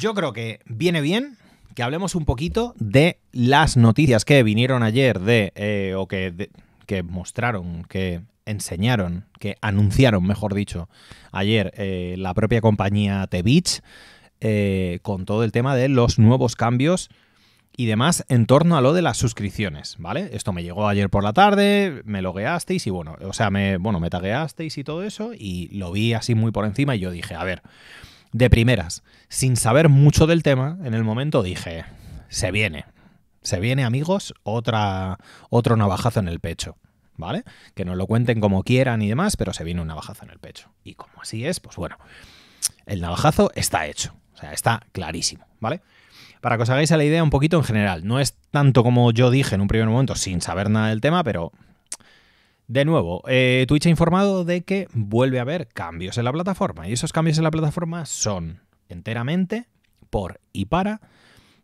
Yo creo que viene bien que hablemos un poquito de las noticias que vinieron ayer de, eh, o que, que mostraron, que enseñaron, que anunciaron, mejor dicho, ayer eh, la propia compañía The Beach eh, con todo el tema de los nuevos cambios y demás en torno a lo de las suscripciones, ¿vale? Esto me llegó ayer por la tarde, me logueasteis y bueno, o sea, me, bueno, me tagueasteis y todo eso y lo vi así muy por encima y yo dije, a ver, de primeras, sin saber mucho del tema, en el momento dije, se viene, se viene amigos, otra, otro navajazo en el pecho. ¿Vale? Que nos lo cuenten como quieran y demás, pero se viene un navajazo en el pecho. Y como así es, pues bueno, el navajazo está hecho. O sea, está clarísimo, ¿vale? Para que os hagáis a la idea un poquito en general, no es tanto como yo dije en un primer momento sin saber nada del tema, pero de nuevo, eh, Twitch ha informado de que vuelve a haber cambios en la plataforma y esos cambios en la plataforma son enteramente por y para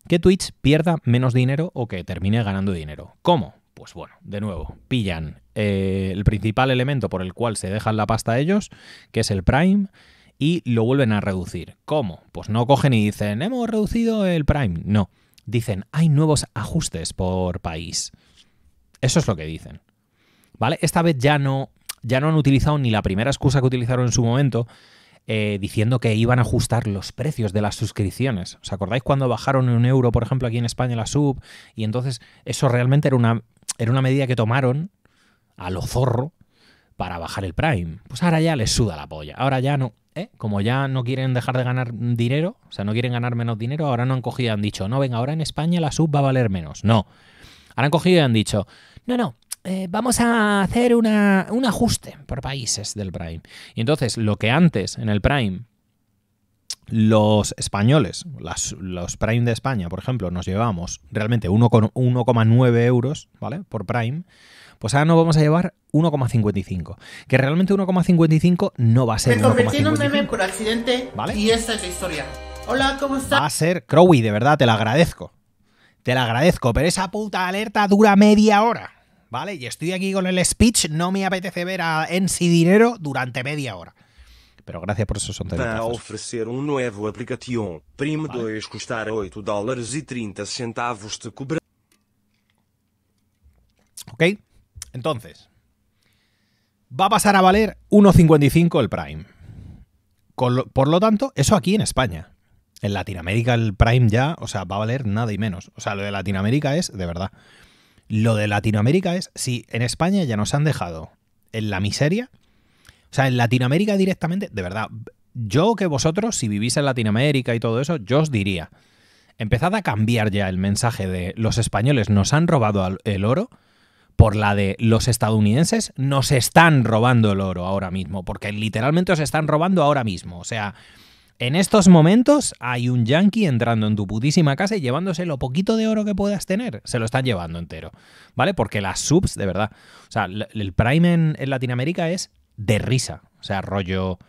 que Twitch pierda menos dinero o que termine ganando dinero. ¿Cómo? Pues bueno, de nuevo, pillan eh, el principal elemento por el cual se dejan la pasta ellos, que es el Prime, y lo vuelven a reducir. ¿Cómo? Pues no cogen y dicen, hemos reducido el Prime. No, dicen, hay nuevos ajustes por país. Eso es lo que dicen. ¿Vale? Esta vez ya no, ya no han utilizado ni la primera excusa que utilizaron en su momento, eh, diciendo que iban a ajustar los precios de las suscripciones. ¿Os acordáis cuando bajaron un euro, por ejemplo, aquí en España la sub? Y entonces eso realmente era una, era una medida que tomaron a lo zorro para bajar el Prime. Pues ahora ya les suda la polla. Ahora ya no. ¿eh? Como ya no quieren dejar de ganar dinero, o sea, no quieren ganar menos dinero, ahora no han cogido y han dicho, no, venga, ahora en España la sub va a valer menos. No. Ahora han cogido y han dicho, no, no, eh, vamos a hacer un ajuste por países del Prime. Y entonces, lo que antes en el Prime los españoles, los Prime de España, por ejemplo, nos llevamos realmente 1,9 euros, ¿vale? Por Prime, pues ahora nos vamos a llevar 1,55. Que realmente 1,55 no va a ser. Me convertí en un meme por accidente y esta es la historia. Hola, ¿cómo estás? Va a ser Crowy, de verdad, te la agradezco. Te la agradezco, pero esa puta alerta dura media hora. ¿vale? Y estoy aquí con el speech, no me apetece ver a Ensi Dinero durante media hora. Pero gracias por esos 11 Para ofrecer un um nuevo aplicación, Prime 2 8 dólares y e 30 centavos de Ok, entonces. Va a pasar a valer 1,55 el Prime. por lo tanto, eso aquí en España. En Latinoamérica el Prime ya, o sea, va a valer nada y menos. O sea, lo de Latinoamérica es de verdad. Lo de Latinoamérica es, si en España ya nos han dejado en la miseria, o sea, en Latinoamérica directamente, de verdad, yo que vosotros, si vivís en Latinoamérica y todo eso, yo os diría, empezad a cambiar ya el mensaje de los españoles nos han robado el oro por la de los estadounidenses nos están robando el oro ahora mismo, porque literalmente os están robando ahora mismo. O sea, en estos momentos hay un yankee entrando en tu putísima casa y llevándose lo poquito de oro que puedas tener. Se lo están llevando entero, ¿vale? Porque las subs, de verdad. O sea, el Prime en, Latinoamérica es de risa. O sea, rollo...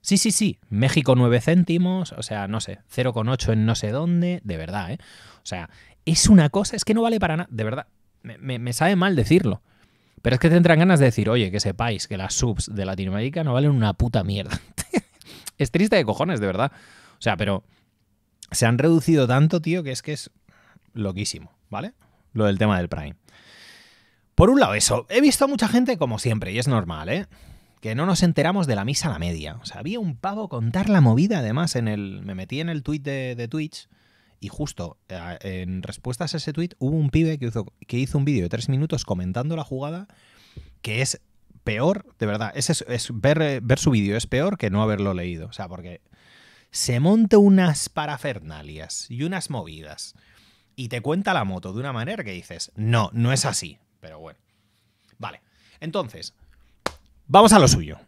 Sí, sí, sí. México 9 céntimos, o sea, no sé, 0,8 en no sé dónde, de verdad, ¿eh? O sea, es una cosa, es que no vale para nada, de verdad. Me, sabe mal decirlo. Pero es que tendrán ganas de decir, oye, que sepáis que las subs de Latinoamérica no valen una puta mierda. Es triste de cojones, de verdad. O sea, pero se han reducido tanto, tío, que es que es loquísimo, ¿vale? Lo del tema del Prime. Por un lado, eso. He visto a mucha gente, como siempre, y es normal, ¿eh? Que no nos enteramos de la misa a la media. O sea, había un pavo contar la movida, además, en el. Me metí en el tweet de, Twitch. Y justo eh, en respuestas a ese tweet hubo un pibe que hizo, que hizo un vídeo de tres minutos comentando la jugada, que es peor, de verdad, ver, eh, ver, su vídeo es peor que no haberlo leído. O sea, porque se monta unas parafernalias y unas movidas y te cuenta la moto de una manera que dices, no, no es así. Pero bueno. Vale, entonces, vamos a lo suyo.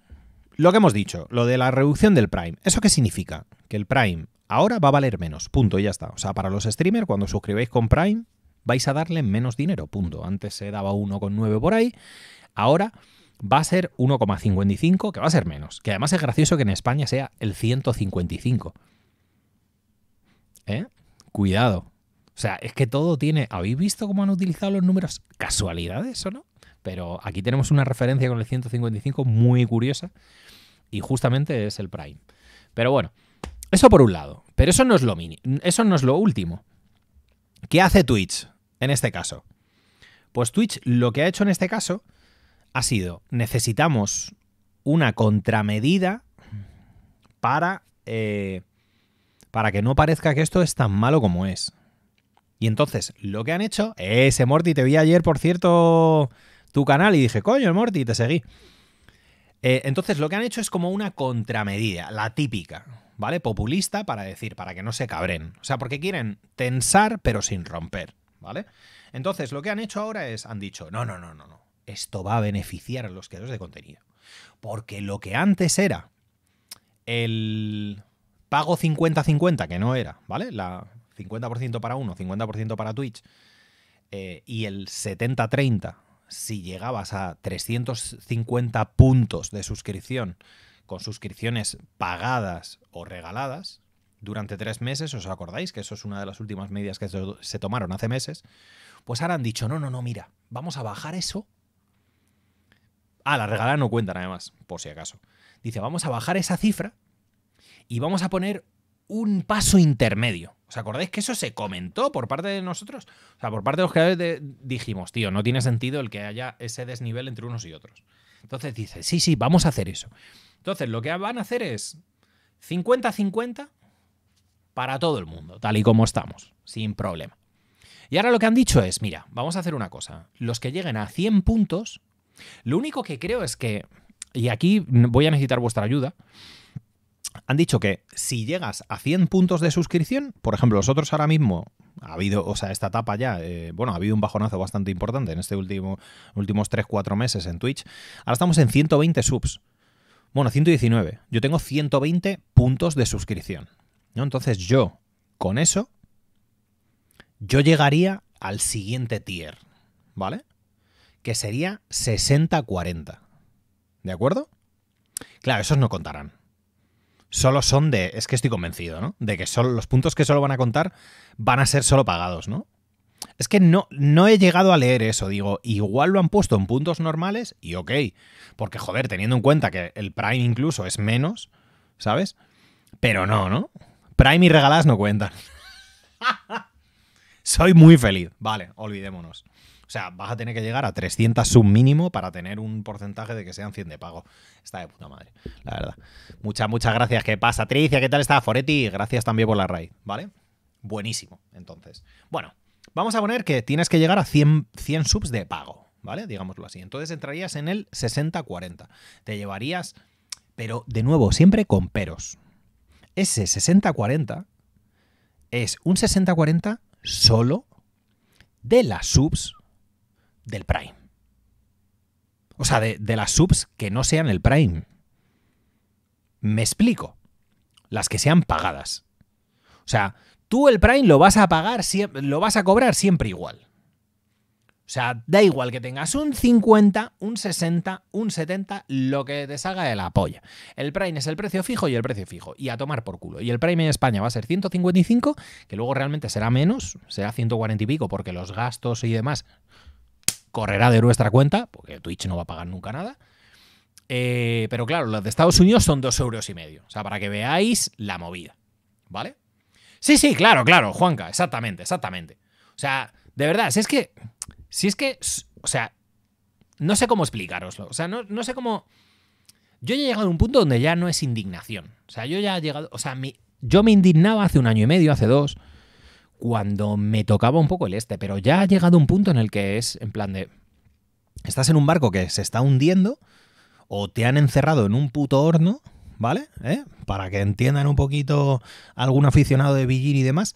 Lo que hemos dicho, lo de la reducción del Prime. ¿Eso qué significa? Que el Prime ahora va a valer menos. Punto, y ya está. O sea, para los streamers, cuando suscribáis con Prime, vais a darle menos dinero. Punto. Antes se daba 1,9 por ahí. Ahora va a ser 1,55, que va a ser menos. Que además es gracioso que en España sea el 155. ¿Eh? Cuidado. O sea, es que todo tiene... ¿Habéis visto cómo han utilizado los números? ¿Casualidades o no? Pero aquí tenemos una referencia con el 155 muy curiosa y justamente es el Prime. Pero bueno, eso por un lado. Pero eso no es lo eso no es lo último. ¿Qué hace Twitch en este caso? Pues Twitch lo que ha hecho en este caso ha sido, necesitamos una contramedida para, eh, para que no parezca que esto es tan malo como es. Y entonces, lo que han hecho, ese Morty, te vi ayer, por cierto, tu canal y dije, coño, el Morty, te seguí. Eh, entonces, lo que han hecho es como una contramedida, la típica, ¿vale? Populista para decir, para que no se cabren. O sea, porque quieren tensar, pero sin romper, ¿vale? Entonces, lo que han hecho ahora es, han dicho, no, no, no, no esto va a beneficiar a los creadores de contenido. Porque lo que antes era el pago 50-50, que no era, ¿vale? La 50% para uno, 50% para Twitch, eh, y el 70-30, si llegabas a 350 puntos de suscripción con suscripciones pagadas o regaladas, durante tres meses, ¿os acordáis? Que eso es una de las últimas medidas que se tomaron hace meses. Pues ahora han dicho, no, no, no, mira, vamos a bajar eso Ah, la regalada no nada más por si acaso. Dice, vamos a bajar esa cifra y vamos a poner un paso intermedio. ¿Os acordáis que eso se comentó por parte de nosotros? O sea, por parte de los creadores dijimos, tío, no tiene sentido el que haya ese desnivel entre unos y otros. Entonces dice, sí, sí, vamos a hacer eso. Entonces lo que van a hacer es 50-50 para todo el mundo, tal y como estamos, sin problema. Y ahora lo que han dicho es, mira, vamos a hacer una cosa. Los que lleguen a 100 puntos lo único que creo es que, y aquí voy a necesitar vuestra ayuda, han dicho que si llegas a 100 puntos de suscripción, por ejemplo, nosotros ahora mismo, ha habido, o sea, esta etapa ya, eh, bueno, ha habido un bajonazo bastante importante en este último, últimos 3-4 meses en Twitch. Ahora estamos en 120 subs. Bueno, 119. Yo tengo 120 puntos de suscripción. ¿no? Entonces yo, con eso, yo llegaría al siguiente tier, ¿vale? que sería 60-40. ¿De acuerdo? Claro, esos no contarán. Solo son de. Es que estoy convencido, ¿no? De que los puntos que solo van a contar van a ser solo pagados, ¿no? Es que no, no he llegado a leer eso. Digo, igual lo han puesto en puntos normales y ok. Porque, joder, teniendo en cuenta que el Prime incluso es menos, ¿sabes? Pero no, ¿no? Prime y regaladas no cuentan. Soy muy feliz. Vale, olvidémonos. O sea, vas a tener que llegar a 300 sub mínimo para tener un porcentaje de que sean 100 de pago. Está de puta madre, la verdad. Muchas, muchas gracias. ¿Qué pasa, Tricia? ¿Qué tal está Foretti? Gracias también por la raid, ¿vale? Buenísimo, entonces. Bueno, vamos a poner que tienes que llegar a 100, 100 subs de pago, ¿vale? Digámoslo así. Entonces entrarías en el 60-40. Te llevarías, pero de nuevo, siempre con peros. Ese 60-40 es un 60-40 solo de las subs del Prime. O sea, de, las subs que no sean el Prime. Me explico. Las que sean pagadas. O sea, tú el Prime lo vas a pagar, lo vas a cobrar siempre igual. O sea, da igual que tengas un 50, un 60, un 70, lo que te salga de la polla. El Prime es el precio fijo y el precio fijo. Y a tomar por culo. Y el Prime en España va a ser 155, que luego realmente será menos, será 140 y pico, porque los gastos y demás correrá de nuestra cuenta, porque Twitch no va a pagar nunca nada. Eh, pero claro, los de Estados Unidos son dos euros y medio. O sea, para que veáis la movida. ¿Vale? Sí, sí, claro, claro, Juanca, exactamente, exactamente. O sea, de verdad, si es que. Si es que. O sea, no sé cómo explicaroslo. O sea, no, sé cómo. Yo ya he llegado a un punto donde ya no es indignación. O sea, yo ya he llegado. O sea, mi, yo me indignaba hace un año y medio, hace dos, cuando me tocaba un poco el este, pero ya ha llegado un punto en el que es en plan de, estás en un barco que se está hundiendo o te han encerrado en un puto horno, ¿vale? ¿Eh? Para que entiendan un poquito algún aficionado de Beijing y demás.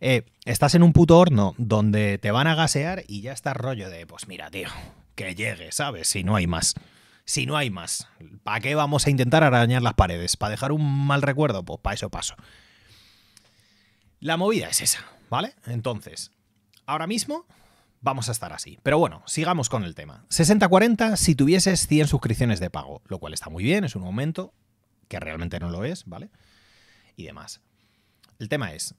Eh, estás en un puto horno donde te van a gasear y ya está rollo de, pues mira, tío, que llegue, ¿sabes? Si no hay más. Si no hay más, ¿para qué vamos a intentar arañar las paredes? ¿Para dejar un mal recuerdo? Pues para eso paso. La movida es esa. ¿vale? Entonces, ahora mismo vamos a estar así. Pero bueno, sigamos con el tema. 60-40 si tuvieses 100 suscripciones de pago, lo cual está muy bien, es un aumento, que realmente no lo es, ¿vale? Y demás. El tema es,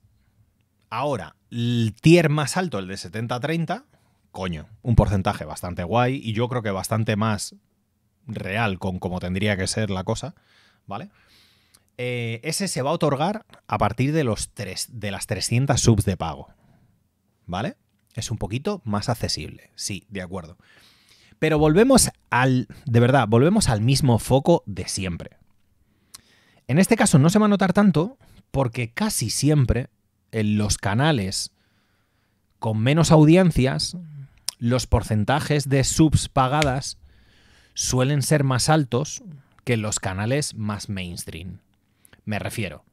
ahora, el tier más alto, el de 70-30, coño, un porcentaje bastante guay y yo creo que bastante más real con cómo tendría que ser la cosa, ¿vale? Eh, ese se va a otorgar a partir de, los de las 300 subs de pago. ¿Vale? Es un poquito más accesible. Sí, de acuerdo. Pero volvemos al, de verdad, volvemos al mismo foco de siempre. En este caso no se va a notar tanto porque casi siempre en los canales con menos audiencias, los porcentajes de subs pagadas suelen ser más altos que en los canales más mainstream. Me refiero,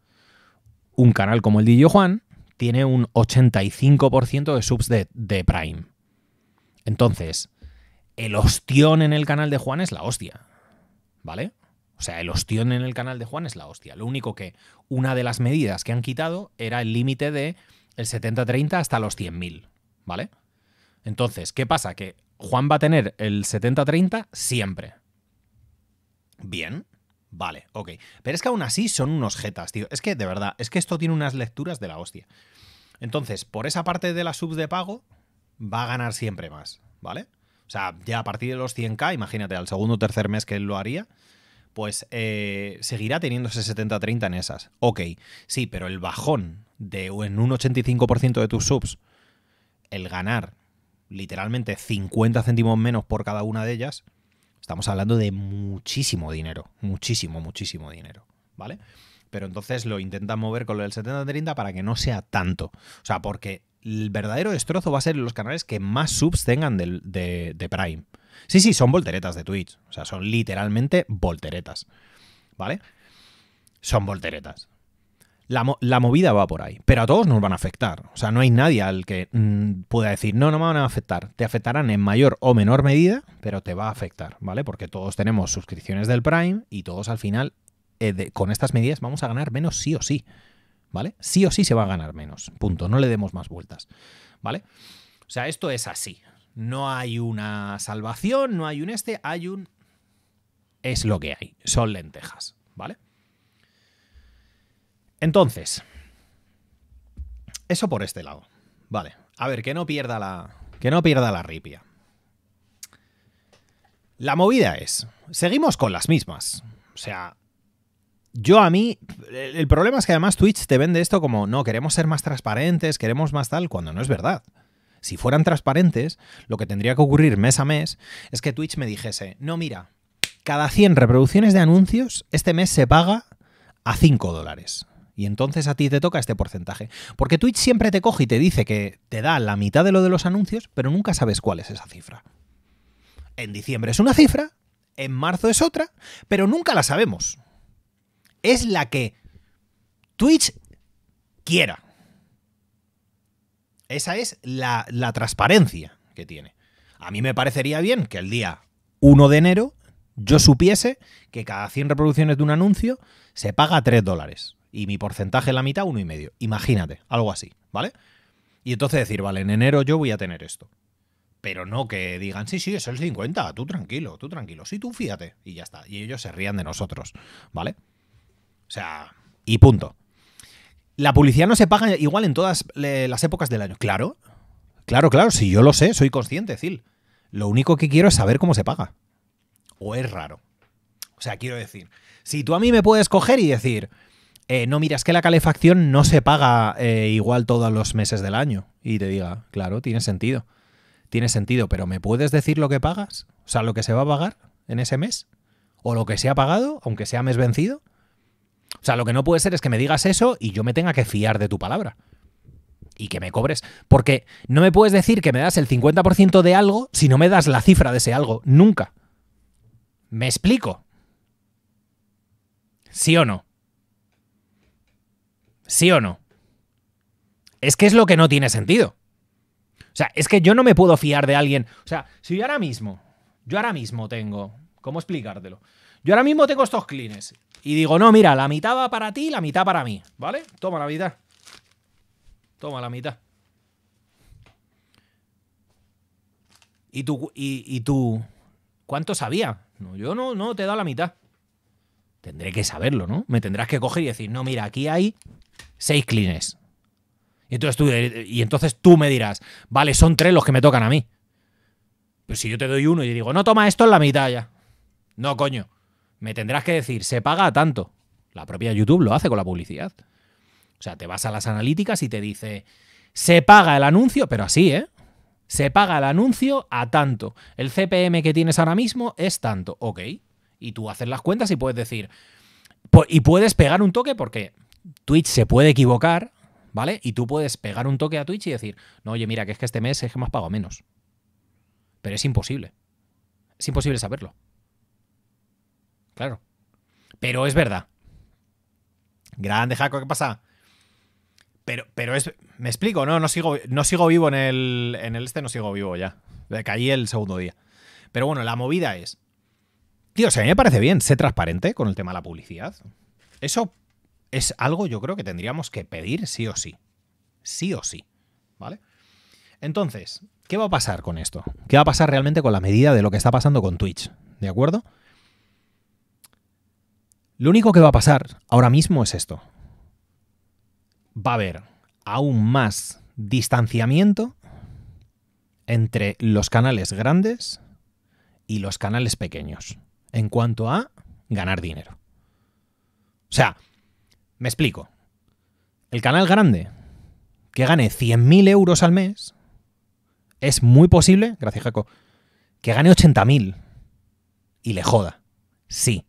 un canal como el Dillo Juan tiene un 85% de subs de, Prime. Entonces, el ostión en el canal de Juan es la hostia. ¿Vale? O sea, el ostión en el canal de Juan es la hostia. Lo único que una de las medidas que han quitado era el límite de el 70-30 hasta los 100.000. ¿Vale? Entonces, ¿qué pasa? Que Juan va a tener el 70-30 siempre. Bien. Vale, ok. Pero es que aún así son unos jetas, tío. Es que, de verdad, es que esto tiene unas lecturas de la hostia. Entonces, por esa parte de las subs de pago, va a ganar siempre más, ¿vale? O sea, ya a partir de los 100k, imagínate, al segundo o tercer mes que él lo haría, pues eh, seguirá ese 70-30 en esas. Ok, sí, pero el bajón de en un 85% de tus subs, el ganar literalmente 50 céntimos menos por cada una de ellas, Estamos hablando de muchísimo dinero, muchísimo, muchísimo dinero, ¿vale? Pero entonces lo intentan mover con lo del 70-30 para que no sea tanto. O sea, porque el verdadero destrozo va a ser los canales que más subs tengan de, de Prime. Sí, sí, son volteretas de Twitch. O sea, son literalmente volteretas. ¿Vale? Son volteretas. La, movida va por ahí, pero a todos nos van a afectar. O sea, no hay nadie al que mm, pueda decir, no, no me van a afectar. Te afectarán en mayor o menor medida, pero te va a afectar, ¿vale? Porque todos tenemos suscripciones del Prime y todos al final, eh, con estas medidas, vamos a ganar menos sí o sí, ¿vale? Sí o sí se va a ganar menos, punto. No le demos más vueltas, ¿vale? O sea, esto es así. No hay una salvación, no hay un este, hay un... Es lo que hay, son lentejas, ¿vale? Entonces, eso por este lado. Vale. A ver, que no pierda la. Que no pierda la ripia. La movida es. Seguimos con las mismas. O sea. Yo a mí. El problema es que además Twitch te vende esto como no, queremos ser más transparentes, queremos más tal, cuando no es verdad. Si fueran transparentes, lo que tendría que ocurrir mes a mes es que Twitch me dijese, no, mira, cada 100 reproducciones de anuncios, este mes se paga a 5 dólares. Y entonces a ti te toca este porcentaje. Porque Twitch siempre te coge y te dice que te da la mitad de lo de los anuncios, pero nunca sabes cuál es esa cifra. En diciembre es una cifra, en marzo es otra, pero nunca la sabemos. Es la que Twitch quiera. Esa es la, transparencia que tiene. A mí me parecería bien que el día 1 de enero yo supiese que cada 100 reproducciones de un anuncio se paga 3 dólares y mi porcentaje en la mitad, uno y medio. Imagínate, algo así, ¿vale? Y entonces decir, vale, en enero yo voy a tener esto. Pero no que digan, sí, sí, es el 50, tú tranquilo, tú tranquilo, sí, tú fíjate. Y ya está. Y ellos se rían de nosotros, ¿vale? O sea, y punto. La publicidad no se paga igual en todas las épocas del año. Claro, claro, claro, si yo lo sé, soy consciente, Cil. Lo único que quiero es saber cómo se paga. O es raro. O sea, quiero decir, si tú a mí me puedes coger y decir, eh, no, mira, es que la calefacción no se paga eh, igual todos los meses del año. Y te diga, claro, tiene sentido. Tiene sentido, pero ¿me puedes decir lo que pagas? O sea, lo que se va a pagar en ese mes. O lo que se ha pagado, aunque sea mes vencido. O sea, lo que no puede ser es que me digas eso y yo me tenga que fiar de tu palabra. Y que me cobres. Porque no me puedes decir que me das el 50% de algo si no me das la cifra de ese algo. Nunca. ¿Me explico? ¿Sí o no? ¿Sí o no? Es que es lo que no tiene sentido. O sea, es que yo no me puedo fiar de alguien. O sea, si yo ahora mismo, yo ahora mismo tengo, ¿cómo explicártelo? Yo ahora mismo tengo estos clines y digo, no, mira, la mitad va para ti, la mitad para mí, ¿vale? Toma la mitad. Toma la mitad. ¿Y tú, y, tú cuánto sabía? No, yo no, no te he dado la mitad. Tendré que saberlo, ¿no? Me tendrás que coger y decir, no, mira, aquí hay seis clines. Y entonces, tú, y entonces tú me dirás, vale, son tres los que me tocan a mí. Pero si yo te doy uno y digo, no, toma esto en la mitad ya. No, coño. Me tendrás que decir, se paga tanto. La propia YouTube lo hace con la publicidad. O sea, te vas a las analíticas y te dice, se paga el anuncio, pero así, ¿eh? Se paga el anuncio a tanto. El CPM que tienes ahora mismo es tanto. Ok. Y tú haces las cuentas y puedes decir, y puedes pegar un toque porque Twitch se puede equivocar, ¿vale? Y tú puedes pegar un toque a Twitch y decir, no, oye, mira, que es que este mes es que me pago menos. Pero es imposible. Es imposible saberlo. Claro. Pero es verdad. Grande, Jaco, ¿qué pasa? Pero, pero es. Me explico, ¿no? No sigo, no sigo vivo en el. En el este no sigo vivo ya. Caí el segundo día. Pero bueno, la movida es. Tío, o sea, a mí me parece bien, sé transparente con el tema de la publicidad. Eso es algo yo creo que tendríamos que pedir sí o sí. Sí o sí. ¿Vale? Entonces, ¿qué va a pasar con esto? ¿Qué va a pasar realmente con la medida de lo que está pasando con Twitch? ¿De acuerdo? Lo único que va a pasar ahora mismo es esto. Va a haber aún más distanciamiento entre los canales grandes y los canales pequeños en cuanto a ganar dinero. O sea, me explico. El canal grande que gane 100.000 euros al mes es muy posible, gracias Jaco, que gane 80.000 y le joda. Sí.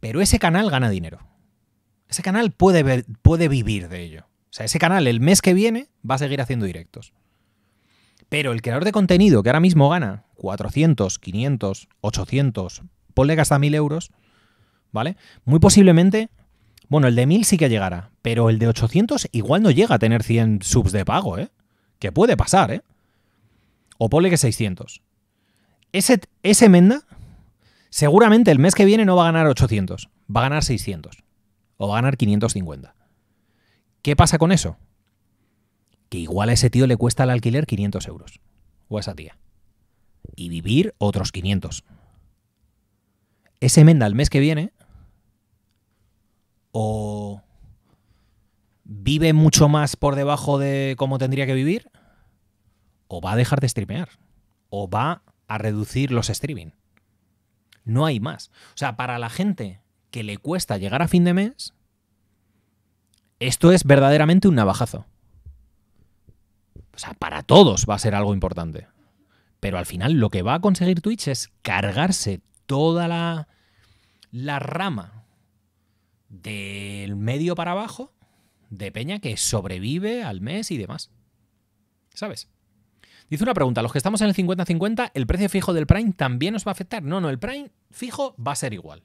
Pero ese canal gana dinero. Ese canal puede, puede vivir de ello. O sea, ese canal el mes que viene va a seguir haciendo directos. Pero el creador de contenido que ahora mismo gana 400, 500, 800, ponle hasta 1000 euros, ¿vale? Muy posiblemente bueno, el de 1000 sí que llegará, pero el de 800 igual no llega a tener 100 subs de pago, ¿eh? Que puede pasar, ¿eh? O ponle que 600. Ese, ese Menda, seguramente el mes que viene no va a ganar 800, va a ganar 600. O va a ganar 550. ¿Qué pasa con eso? Que igual a ese tío le cuesta el alquiler 500 euros. O a esa tía. Y vivir otros 500. Ese Menda el mes que viene o vive mucho más por debajo de cómo tendría que vivir, o va a dejar de streamear, o va a reducir los streaming. No hay más. O sea, para la gente que le cuesta llegar a fin de mes, esto es verdaderamente un navajazo. O sea, para todos va a ser algo importante. Pero al final lo que va a conseguir Twitch es cargarse toda la, la rama del medio para abajo de peña que sobrevive al mes y demás. ¿Sabes? Dice una pregunta, los que estamos en el 50-50, ¿el precio fijo del Prime también nos va a afectar? No, no, el Prime fijo va a ser igual.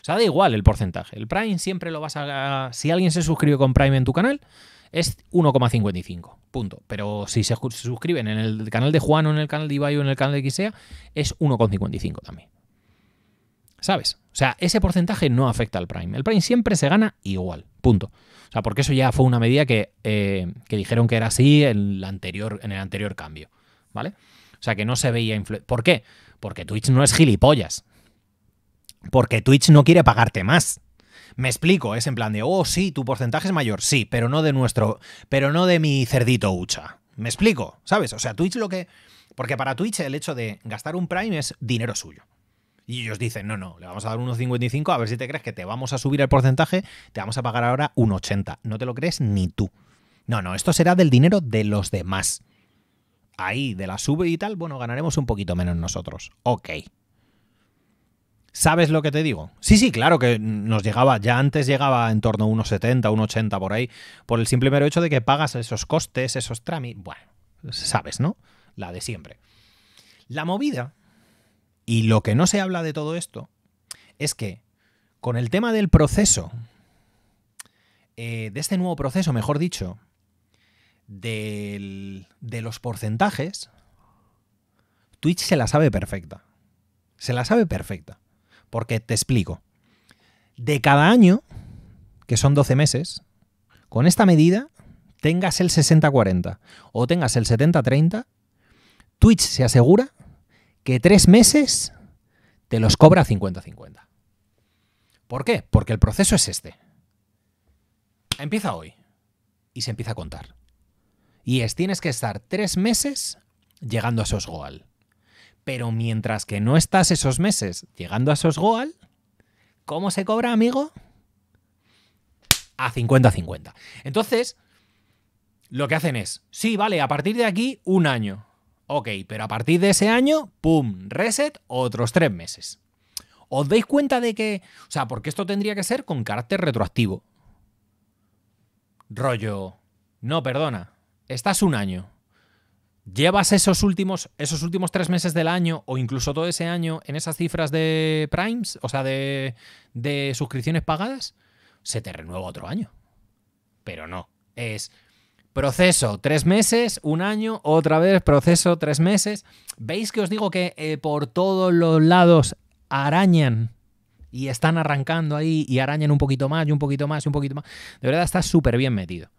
O sea, da igual el porcentaje. El Prime siempre lo vas a... Si alguien se suscribe con Prime en tu canal, es 1,55. Punto. Pero si se suscriben en el canal de Juan o en el canal de Ibai o en el canal de sea es 1,55 también. ¿Sabes? O sea, ese porcentaje no afecta al Prime. El Prime siempre se gana igual. Punto. O sea, porque eso ya fue una medida que, eh, dijeron que era así en, anterior, en el anterior cambio. ¿Vale? O sea, que no se veía influencia. ¿Por qué? Porque Twitch no es gilipollas. Porque Twitch no quiere pagarte más. Me explico, es en plan de, oh, sí, tu porcentaje es mayor, sí, pero no de nuestro, pero no de mi cerdito hucha. Me explico, ¿sabes? O sea, Twitch lo que... Porque para Twitch el hecho de gastar un Prime es dinero suyo. Y ellos dicen, no, no, le vamos a dar 1,55 a ver si te crees que te vamos a subir el porcentaje, te vamos a pagar ahora 1,80. No te lo crees ni tú. No, no, esto será del dinero de los demás. Ahí, de la sube y tal, bueno, ganaremos un poquito menos nosotros. Ok. ¿Sabes lo que te digo? Sí, sí, claro que nos llegaba, ya antes llegaba en torno a 1,70, 1,80 por ahí, por el simple mero hecho de que pagas esos costes, esos trámites. Bueno, sabes, ¿no? La de siempre. La movida y lo que no se habla de todo esto es que con el tema del proceso, eh, de este nuevo proceso, mejor dicho, de los porcentajes, Twitch se la sabe perfecta. Se la sabe perfecta. Porque te explico. De cada año, que son 12 meses, con esta medida, tengas el 60-40 o tengas el 70-30, Twitch se asegura que tres meses te los cobra 50-50. ¿Por qué? Porque el proceso es este. Empieza hoy y se empieza a contar. Y es, tienes que estar tres meses llegando a esos Goal. Pero mientras que no estás esos meses llegando a esos Goal, ¿cómo se cobra, amigo? A 50-50. Entonces, lo que hacen es, sí, vale, a partir de aquí, un año. Ok, pero a partir de ese año, ¡pum! Reset otros tres meses. ¿Os dais cuenta de que... O sea, porque esto tendría que ser con carácter retroactivo. Rollo... No, perdona. Estás un año. Llevas esos últimos, esos últimos tres meses del año o incluso todo ese año en esas cifras de primes, o sea, de, de suscripciones pagadas, se te renueva otro año. Pero no. Es proceso tres meses, un año, otra vez proceso tres meses. ¿Veis que os digo que eh, por todos los lados arañan? Y están arrancando ahí y arañan un poquito más y un poquito más y un poquito más. De verdad está súper bien metido.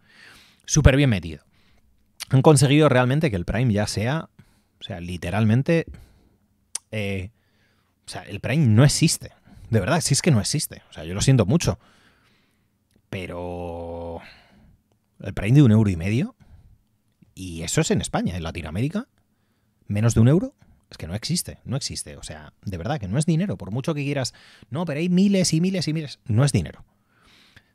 Súper bien metido. Han conseguido realmente que el Prime ya sea, o sea, literalmente... Eh, o sea, el Prime no existe. De verdad, si es que no existe. O sea, yo lo siento mucho. Pero el Prime de un euro y medio. Y eso es en España, en Latinoamérica. Menos de un euro. Es que no existe, no existe. O sea, de verdad que no es dinero. Por mucho que quieras, no, pero hay miles y miles y miles. No es dinero.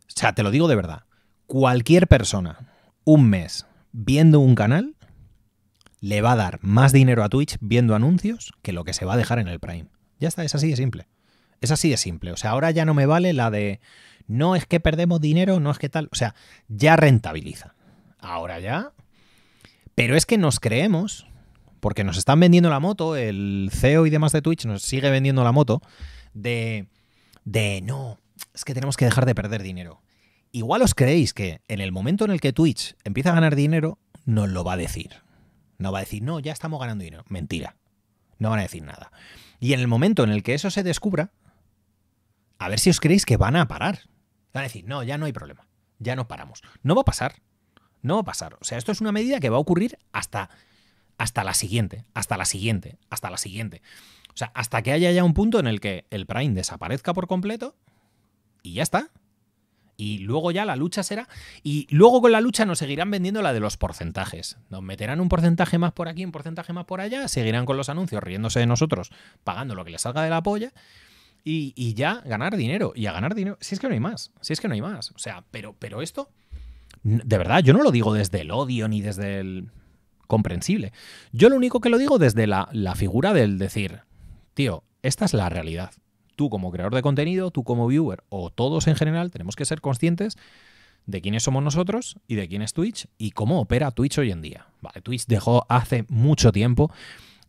O sea, te lo digo de verdad. Cualquier persona, un mes viendo un canal, le va a dar más dinero a Twitch viendo anuncios que lo que se va a dejar en el Prime. Ya está, es así de simple. Es así de simple. O sea, ahora ya no me vale la de no es que perdemos dinero, no es que tal. O sea, ya rentabiliza. Ahora ya. Pero es que nos creemos, porque nos están vendiendo la moto, el CEO y demás de Twitch nos sigue vendiendo la moto, de, de no, es que tenemos que dejar de perder dinero. Igual os creéis que en el momento en el que Twitch empieza a ganar dinero, nos lo va a decir. No va a decir, no, ya estamos ganando dinero. Mentira. No van a decir nada. Y en el momento en el que eso se descubra, a ver si os creéis que van a parar. Van a decir, no, ya no hay problema, ya no paramos. No va a pasar, no va a pasar. O sea, esto es una medida que va a ocurrir hasta, hasta la siguiente, hasta la siguiente, hasta la siguiente. O sea, hasta que haya ya un punto en el que el Prime desaparezca por completo y ya está. Y luego ya la lucha será. Y luego con la lucha nos seguirán vendiendo la de los porcentajes. Nos meterán un porcentaje más por aquí, un porcentaje más por allá. Seguirán con los anuncios riéndose de nosotros, pagando lo que les salga de la polla y, ya ganar dinero. Y a ganar dinero. Si es que no hay más. Si es que no hay más. O sea, pero, pero esto. De verdad, yo no lo digo desde el odio ni desde el. comprensible. Yo lo único que lo digo desde la, la figura del decir, tío, esta es la realidad. Tú como creador de contenido, tú como viewer o todos en general tenemos que ser conscientes de quiénes somos nosotros y de quién es Twitch y cómo opera Twitch hoy en día. Vale, Twitch dejó hace mucho tiempo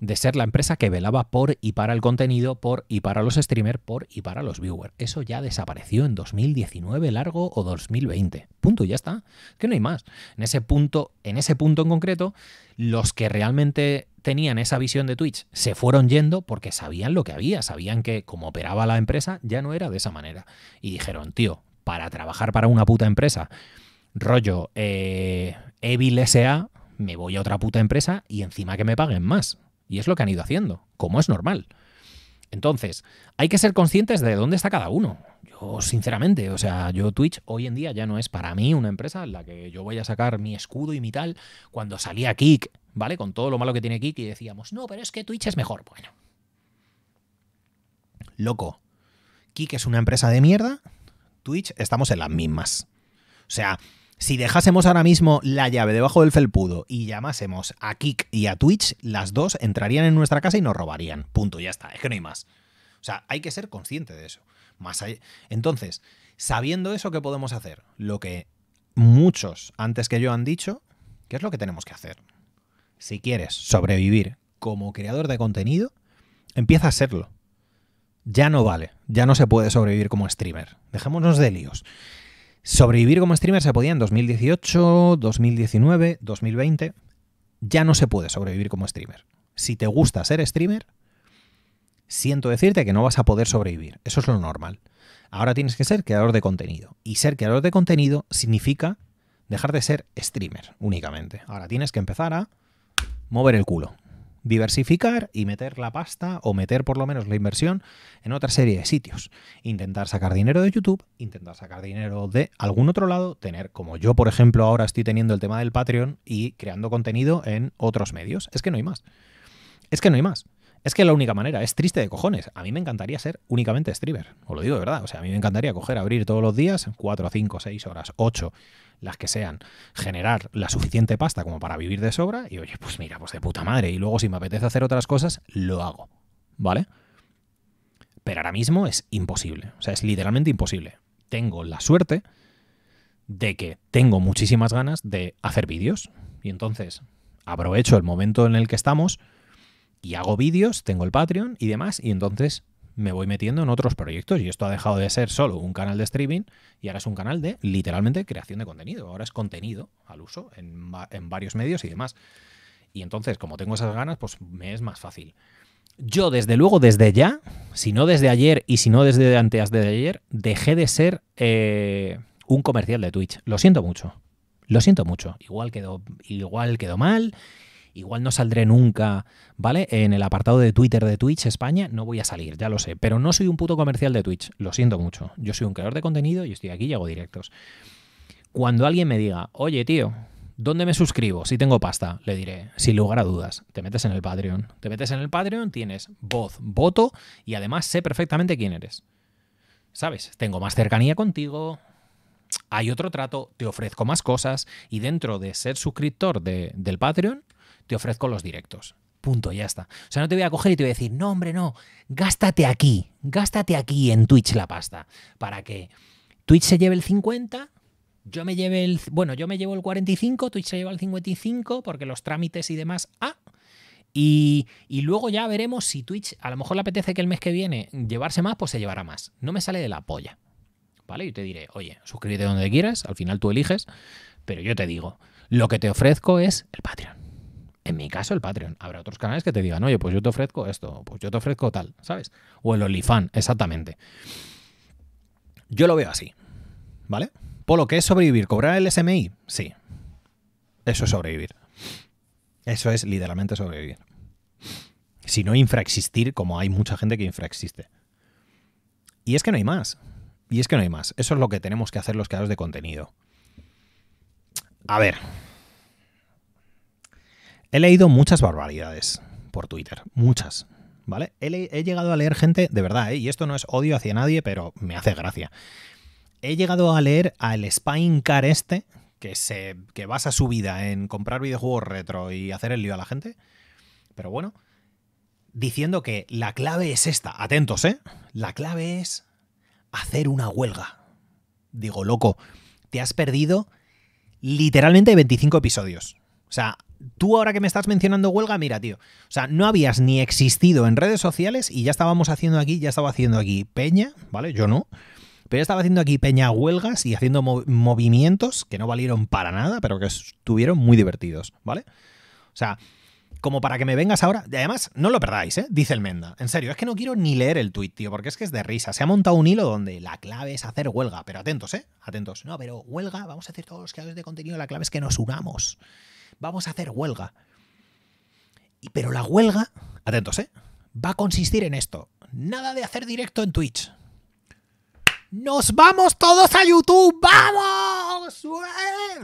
de ser la empresa que velaba por y para el contenido, por y para los streamers, por y para los viewers. Eso ya desapareció en 2019 largo o 2020. Punto, ya está. Que no hay más. En ese punto, en ese punto en concreto, los que realmente tenían esa visión de Twitch se fueron yendo porque sabían lo que había, sabían que como operaba la empresa ya no era de esa manera. Y dijeron, tío, para trabajar para una puta empresa, rollo eh, Evil SA, me voy a otra puta empresa y encima que me paguen más. Y es lo que han ido haciendo, como es normal. Entonces, hay que ser conscientes de dónde está cada uno. Yo, sinceramente, o sea, yo Twitch hoy en día ya no es para mí una empresa en la que yo voy a sacar mi escudo y mi tal. Cuando salía Kik, ¿vale? Con todo lo malo que tiene Kik y decíamos, no, pero es que Twitch es mejor. Bueno. Loco. Kik es una empresa de mierda. Twitch estamos en las mismas. O sea, si dejásemos ahora mismo la llave debajo del felpudo y llamásemos a Kik y a Twitch, las dos entrarían en nuestra casa y nos robarían. Punto, ya está. Es que no hay más. O sea, hay que ser consciente de eso. Más Entonces, sabiendo eso, ¿qué podemos hacer? Lo que muchos antes que yo han dicho, ¿qué es lo que tenemos que hacer? Si quieres sobrevivir como creador de contenido, empieza a serlo. Ya no vale, ya no se puede sobrevivir como streamer. Dejémonos de líos. Sobrevivir como streamer se podía en 2018, 2019, 2020. Ya no se puede sobrevivir como streamer. Si te gusta ser streamer, siento decirte que no vas a poder sobrevivir. Eso es lo normal. Ahora tienes que ser creador de contenido. Y ser creador de contenido significa dejar de ser streamer únicamente. Ahora tienes que empezar a mover el culo diversificar y meter la pasta o meter por lo menos la inversión en otra serie de sitios. Intentar sacar dinero de YouTube, intentar sacar dinero de algún otro lado, tener, como yo por ejemplo ahora estoy teniendo el tema del Patreon y creando contenido en otros medios. Es que no hay más. Es que no hay más. Es que es la única manera, es triste de cojones. A mí me encantaría ser únicamente streamer, os lo digo de verdad. O sea, a mí me encantaría coger, abrir todos los días, 4, 5, 6 horas, 8, las que sean, generar la suficiente pasta como para vivir de sobra y oye, pues mira, pues de puta madre. Y luego si me apetece hacer otras cosas, lo hago, ¿vale? Pero ahora mismo es imposible, o sea, es literalmente imposible. Tengo la suerte de que tengo muchísimas ganas de hacer vídeos y entonces aprovecho el momento en el que estamos y hago vídeos, tengo el Patreon y demás, y entonces me voy metiendo en otros proyectos y esto ha dejado de ser solo un canal de streaming y ahora es un canal de literalmente creación de contenido. Ahora es contenido al uso en, varios medios y demás. Y entonces, como tengo esas ganas, pues me es más fácil. Yo, desde luego, desde ya, si no desde ayer y si no desde antes de ayer, dejé de ser eh, un comercial de Twitch. Lo siento mucho. Lo siento mucho. Igual quedó, igual quedó mal Igual no saldré nunca, ¿vale? En el apartado de Twitter de Twitch España no voy a salir, ya lo sé. Pero no soy un puto comercial de Twitch, lo siento mucho. Yo soy un creador de contenido y estoy aquí y hago directos. Cuando alguien me diga, oye tío, ¿Dónde me suscribo? Si tengo pasta, le diré, sin lugar a dudas, te metes en el Patreon. Te metes en el Patreon, tienes voz, voto y además sé perfectamente quién eres. ¿Sabes? Tengo más cercanía contigo, hay otro trato, te ofrezco más cosas y dentro de ser suscriptor del Patreon te ofrezco los directos. Punto, ya está. O sea, no te voy a coger y te voy a decir, no, hombre, no, gástate aquí, gástate aquí en Twitch la pasta. Para que Twitch se lleve el 50, yo me lleve el. Bueno, yo me llevo el 45, Twitch se lleva el 55, porque los trámites y demás. Ah. Y, y luego ya veremos si Twitch, a lo mejor le apetece que el mes que viene llevarse más, pues se llevará más. No me sale de la polla. ¿Vale? Y te diré, oye, suscríbete donde quieras, al final tú eliges, pero yo te digo, lo que te ofrezco es el Patreon. En mi caso, el Patreon. Habrá otros canales que te digan, oye, pues yo te ofrezco esto, pues yo te ofrezco tal, ¿sabes? O el OnlyFan, exactamente. Yo lo veo así, ¿vale? Por lo que es sobrevivir, cobrar el SMI, sí. Eso es sobrevivir. Eso es literalmente sobrevivir. Si no infraexistir, como hay mucha gente que infraexiste. Y es que no hay más. Y es que no hay más. Eso es lo que tenemos que hacer los creadores de contenido. A ver, He leído muchas barbaridades por Twitter, muchas, ¿vale? He, llegado a leer gente, de verdad, ¿eh? y esto no es odio hacia nadie, pero me hace gracia. He llegado a leer al Spine Car este, que, se, que basa su vida en comprar videojuegos retro y hacer el lío a la gente, pero bueno, diciendo que la clave es esta, atentos, ¿eh? La clave es hacer una huelga. Digo, loco, te has perdido literalmente 25 episodios. O sea, tú ahora que me estás mencionando huelga, mira, tío, o sea, no habías ni existido en redes sociales y ya estábamos haciendo aquí, ya estaba haciendo aquí Peña, ¿vale? Yo no. Pero estaba haciendo aquí peña huelgas y haciendo movimientos que no valieron para nada, pero que estuvieron muy divertidos, ¿vale? O sea, como para que me vengas ahora. Y además, no lo perdáis, ¿eh? Dice el Menda. En serio, es que no quiero ni leer el tuit, tío, porque es que es de risa. Se ha montado un hilo donde la clave es hacer huelga. Pero atentos, ¿eh? Atentos. No, pero huelga, vamos a hacer todos los creadores de contenido, la clave es que nos unamos vamos a hacer huelga. Y, pero la huelga, atentos, ¿eh? va a consistir en esto. Nada de hacer directo en Twitch. ¡Nos vamos todos a YouTube! ¡Vamos!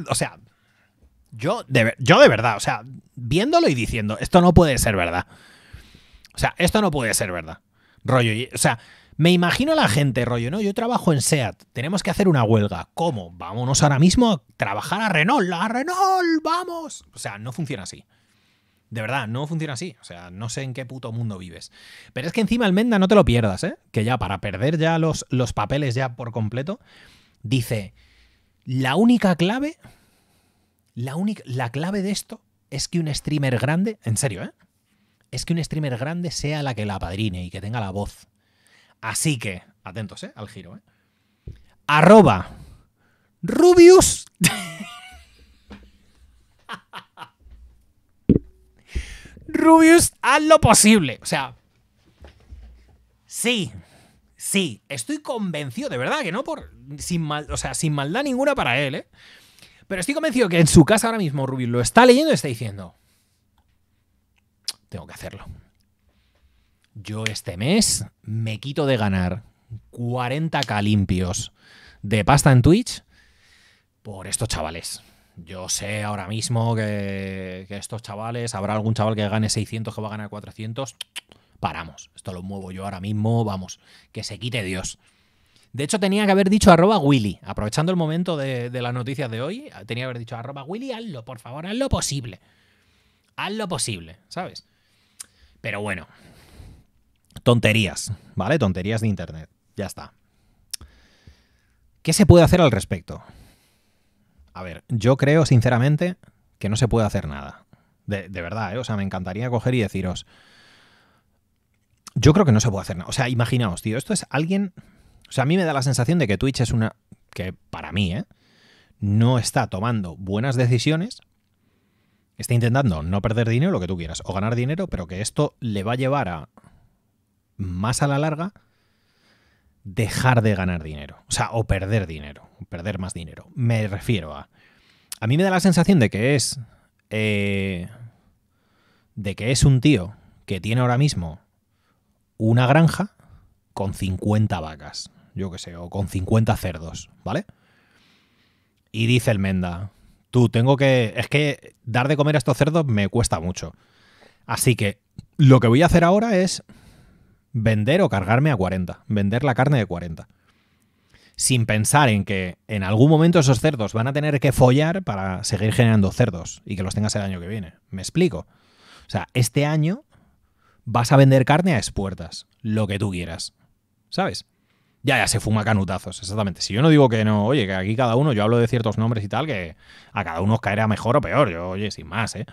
O sea, yo de, yo de verdad, o sea, viéndolo y diciendo, esto no puede ser verdad. O sea, esto no puede ser verdad. Rollo, o sea, me imagino a la gente, rollo, ¿no? Yo trabajo en SEAT, tenemos que hacer una huelga. ¿Cómo? Vámonos ahora mismo a trabajar a Renault, a Renault, vamos. O sea, no funciona así. De verdad, no funciona así. O sea, no sé en qué puto mundo vives. Pero es que encima Almenda no te lo pierdas, ¿eh? Que ya para perder ya los, los papeles ya por completo, dice, la única clave, la, única, la clave de esto es que un streamer grande, en serio, ¿eh? Es que un streamer grande sea la que la padrine y que tenga la voz Así que, atentos, ¿eh? Al giro, ¿eh? Arroba Rubius. Rubius, haz lo posible. O sea, sí, sí, estoy convencido, de verdad, que no por. Sin o sea, sin maldad ninguna para él, ¿eh? Pero estoy convencido que en su casa ahora mismo Rubius lo está leyendo y está diciendo: Tengo que hacerlo yo este mes me quito de ganar 40k limpios de pasta en Twitch por estos chavales. Yo sé ahora mismo que, estos chavales, habrá algún chaval que gane 600 que va a ganar 400. Paramos, esto lo muevo yo ahora mismo, vamos, que se quite Dios. De hecho, tenía que haber dicho arroba Willy, aprovechando el momento de, las noticias de hoy, tenía que haber dicho arroba Willy, hazlo, por favor, haz lo posible. Haz lo posible, ¿sabes? Pero bueno, Tonterías, ¿vale? Tonterías de Internet. Ya está. ¿Qué se puede hacer al respecto? A ver, yo creo sinceramente que no se puede hacer nada. De, verdad, ¿eh? O sea, me encantaría coger y deciros... Yo creo que no se puede hacer nada. O sea, imaginaos, tío, esto es alguien... O sea, a mí me da la sensación de que Twitch es una... que para mí, ¿eh? No está tomando buenas decisiones. Está intentando no perder dinero, lo que tú quieras, o ganar dinero, pero que esto le va a llevar a más a la larga, dejar de ganar dinero. O sea, o perder dinero, perder más dinero. Me refiero a... A mí me da la sensación de que es... Eh, de que es un tío que tiene ahora mismo una granja con 50 vacas, yo qué sé, o con 50 cerdos, ¿vale? Y dice el Menda, tú tengo que... Es que dar de comer a estos cerdos me cuesta mucho. Así que lo que voy a hacer ahora es vender o cargarme a 40, vender la carne de 40. Sin pensar en que en algún momento esos cerdos van a tener que follar para seguir generando cerdos y que los tengas el año que viene. Me explico. O sea, este año vas a vender carne a espuertas lo que tú quieras. ¿Sabes? Ya, ya se fuma canutazos, exactamente. Si yo no digo que no, oye, que aquí cada uno, yo hablo de ciertos nombres y tal, que a cada uno os caerá mejor o peor, yo, oye, sin más, ¿eh?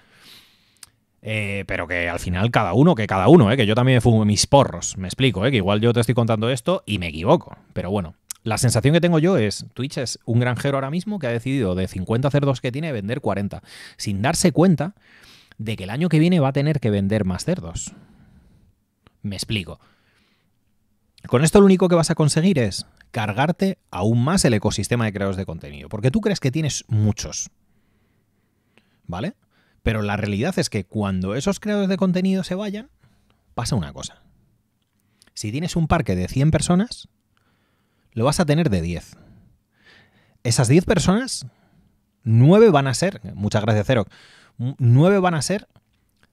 Eh, pero que al final cada uno, que cada uno, eh, que yo también me fumo mis porros, me explico, eh, que igual yo te estoy contando esto y me equivoco. Pero bueno, la sensación que tengo yo es, Twitch es un granjero ahora mismo que ha decidido de 50 cerdos que tiene vender 40, sin darse cuenta de que el año que viene va a tener que vender más cerdos. Me explico. Con esto lo único que vas a conseguir es cargarte aún más el ecosistema de creadores de contenido, porque tú crees que tienes muchos. ¿Vale? Pero la realidad es que cuando esos creadores de contenido se vayan, pasa una cosa. Si tienes un parque de 100 personas, lo vas a tener de 10. Esas 10 personas, 9 van a ser, muchas gracias Cero, 9 van a ser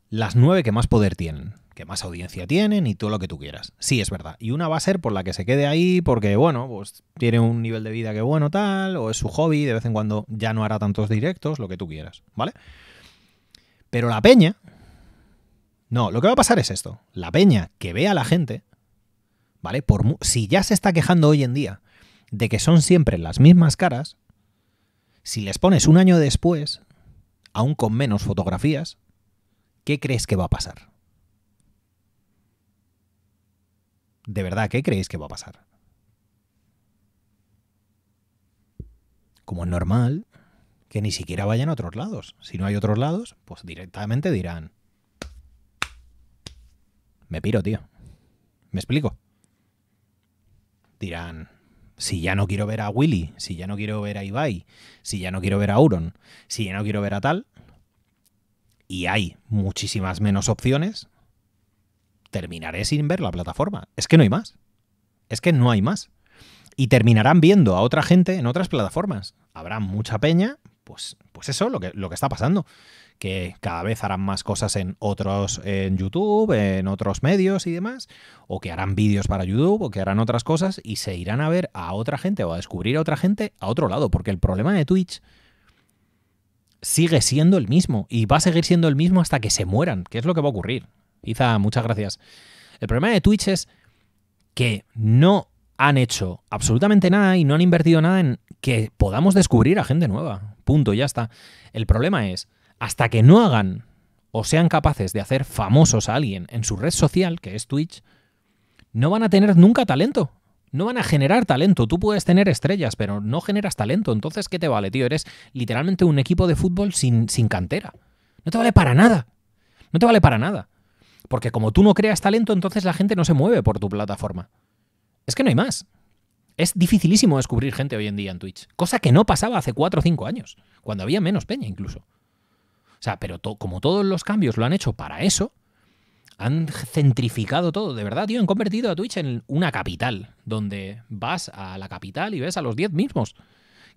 las 9 que más poder tienen, que más audiencia tienen y todo lo que tú quieras. Sí, es verdad. Y una va a ser por la que se quede ahí porque, bueno, pues tiene un nivel de vida que bueno tal, o es su hobby, de vez en cuando ya no hará tantos directos, lo que tú quieras, ¿vale? vale pero la peña... No, lo que va a pasar es esto. La peña que ve a la gente, ¿vale? Por, si ya se está quejando hoy en día de que son siempre las mismas caras, si les pones un año después, aún con menos fotografías, ¿qué crees que va a pasar? De verdad, ¿qué creéis que va a pasar? Como es normal, que ni siquiera vayan a otros lados. Si no hay otros lados, pues directamente dirán, me piro, tío. ¿Me explico? Dirán, si ya no quiero ver a Willy, si ya no quiero ver a Ibai, si ya no quiero ver a Auron, si ya no quiero ver a tal, y hay muchísimas menos opciones, terminaré sin ver la plataforma. Es que no hay más. Es que no hay más. Y terminarán viendo a otra gente en otras plataformas. Habrá mucha peña pues, pues eso, lo que, lo que está pasando. Que cada vez harán más cosas en otros, en YouTube, en otros medios y demás, o que harán vídeos para YouTube, o que harán otras cosas, y se irán a ver a otra gente o a descubrir a otra gente a otro lado. Porque el problema de Twitch sigue siendo el mismo y va a seguir siendo el mismo hasta que se mueran, que es lo que va a ocurrir. Iza, muchas gracias. El problema de Twitch es que no han hecho absolutamente nada y no han invertido nada en que podamos descubrir a gente nueva. Punto, ya está. El problema es, hasta que no hagan o sean capaces de hacer famosos a alguien en su red social, que es Twitch, no van a tener nunca talento. No van a generar talento. Tú puedes tener estrellas, pero no generas talento. Entonces, ¿qué te vale, tío? Eres literalmente un equipo de fútbol sin, sin cantera. No te vale para nada. No te vale para nada. Porque como tú no creas talento, entonces la gente no se mueve por tu plataforma. Es que no hay más es dificilísimo descubrir gente hoy en día en Twitch, cosa que no pasaba hace 4 o 5 años, cuando había menos peña incluso. O sea, pero como todos los cambios lo han hecho para eso, han centrificado todo, de verdad, tío, han convertido a Twitch en una capital, donde vas a la capital y ves a los 10 mismos.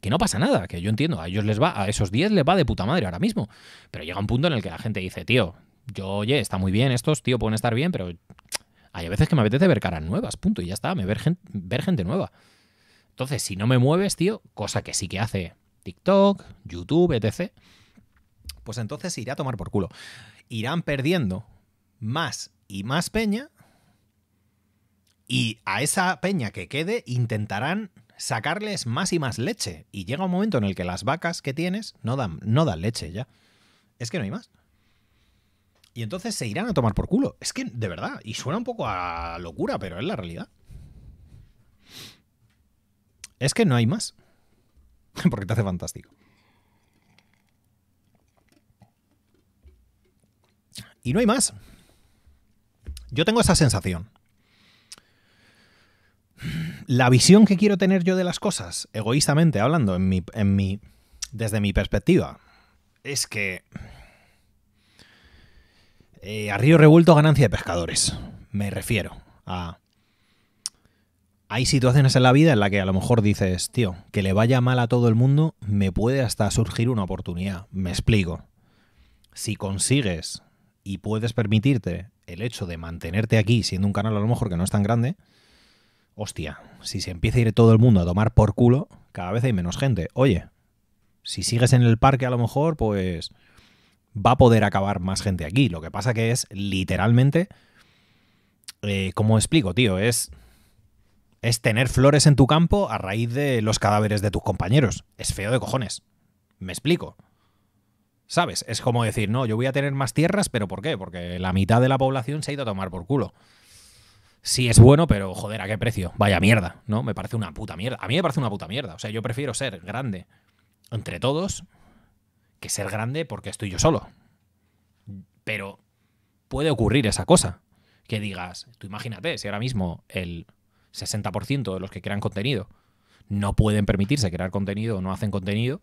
Que no pasa nada, que yo entiendo, a ellos les va, a esos 10 les va de puta madre ahora mismo. Pero llega un punto en el que la gente dice, tío, yo, oye, está muy bien estos, tío, pueden estar bien, pero hay veces que me apetece ver caras nuevas, punto, y ya está, me ver, gente, nueva. Entonces, si no me mueves, tío, cosa que sí que hace TikTok, YouTube, etc., pues entonces iré a tomar por culo. Irán perdiendo más y más peña y a esa peña que quede intentarán sacarles más y más leche. Y llega un momento en el que las vacas que tienes no dan, no dan leche ya. Es que no hay más. Y entonces se irán a tomar por culo. Es que, de verdad, y suena un poco a locura, pero es la realidad. Es que no hay más. Porque te hace fantástico. Y no hay más. Yo tengo esa sensación. La visión que quiero tener yo de las cosas, egoístamente hablando, en mi, desde mi perspectiva, es que eh, a río revuelto ganancia de pescadores. Me refiero a... Hay situaciones en la vida en la que a lo mejor dices, tío, que le vaya mal a todo el mundo, me puede hasta surgir una oportunidad. Me explico. Si consigues y puedes permitirte el hecho de mantenerte aquí, siendo un canal a lo mejor que no es tan grande, hostia, si se empieza a ir todo el mundo a tomar por culo, cada vez hay menos gente. Oye, si sigues en el parque a lo mejor, pues va a poder acabar más gente aquí. Lo que pasa que es literalmente... Eh, ¿Cómo explico, tío? Es es tener flores en tu campo a raíz de los cadáveres de tus compañeros. Es feo de cojones. Me explico. ¿Sabes? Es como decir, no, yo voy a tener más tierras, pero ¿por qué? Porque la mitad de la población se ha ido a tomar por culo. Sí es bueno, pero joder, ¿a qué precio? Vaya mierda, ¿no? Me parece una puta mierda. A mí me parece una puta mierda. O sea, yo prefiero ser grande entre todos que ser grande porque estoy yo solo. Pero puede ocurrir esa cosa. Que digas, tú imagínate, si ahora mismo el 60% de los que crean contenido no pueden permitirse crear contenido o no hacen contenido,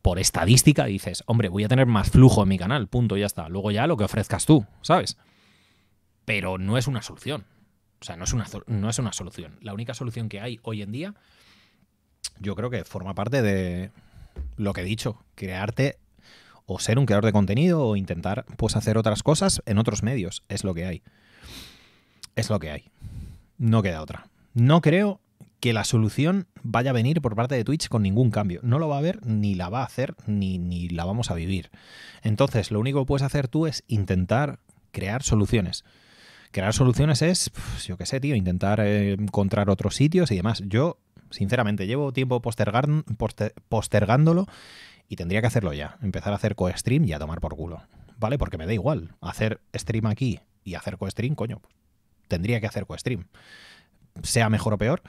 por estadística dices, hombre, voy a tener más flujo en mi canal, punto, ya está. Luego ya lo que ofrezcas tú, ¿sabes? Pero no es una solución. O sea, no es una, no es una solución. La única solución que hay hoy en día, yo creo que forma parte de, lo que he dicho, crearte o ser un creador de contenido o intentar pues hacer otras cosas en otros medios. Es lo que hay. Es lo que hay. No queda otra. No creo que la solución vaya a venir por parte de Twitch con ningún cambio. No lo va a ver, ni la va a hacer, ni, ni la vamos a vivir. Entonces, lo único que puedes hacer tú es intentar crear soluciones. Crear soluciones es, yo qué sé, tío, intentar eh, encontrar otros sitios y demás. Yo Sinceramente, llevo tiempo postergar, postergándolo y tendría que hacerlo ya. Empezar a hacer co-stream y a tomar por culo. ¿Vale? Porque me da igual. Hacer stream aquí y hacer co-stream, coño, tendría que hacer co-stream. Sea mejor o peor.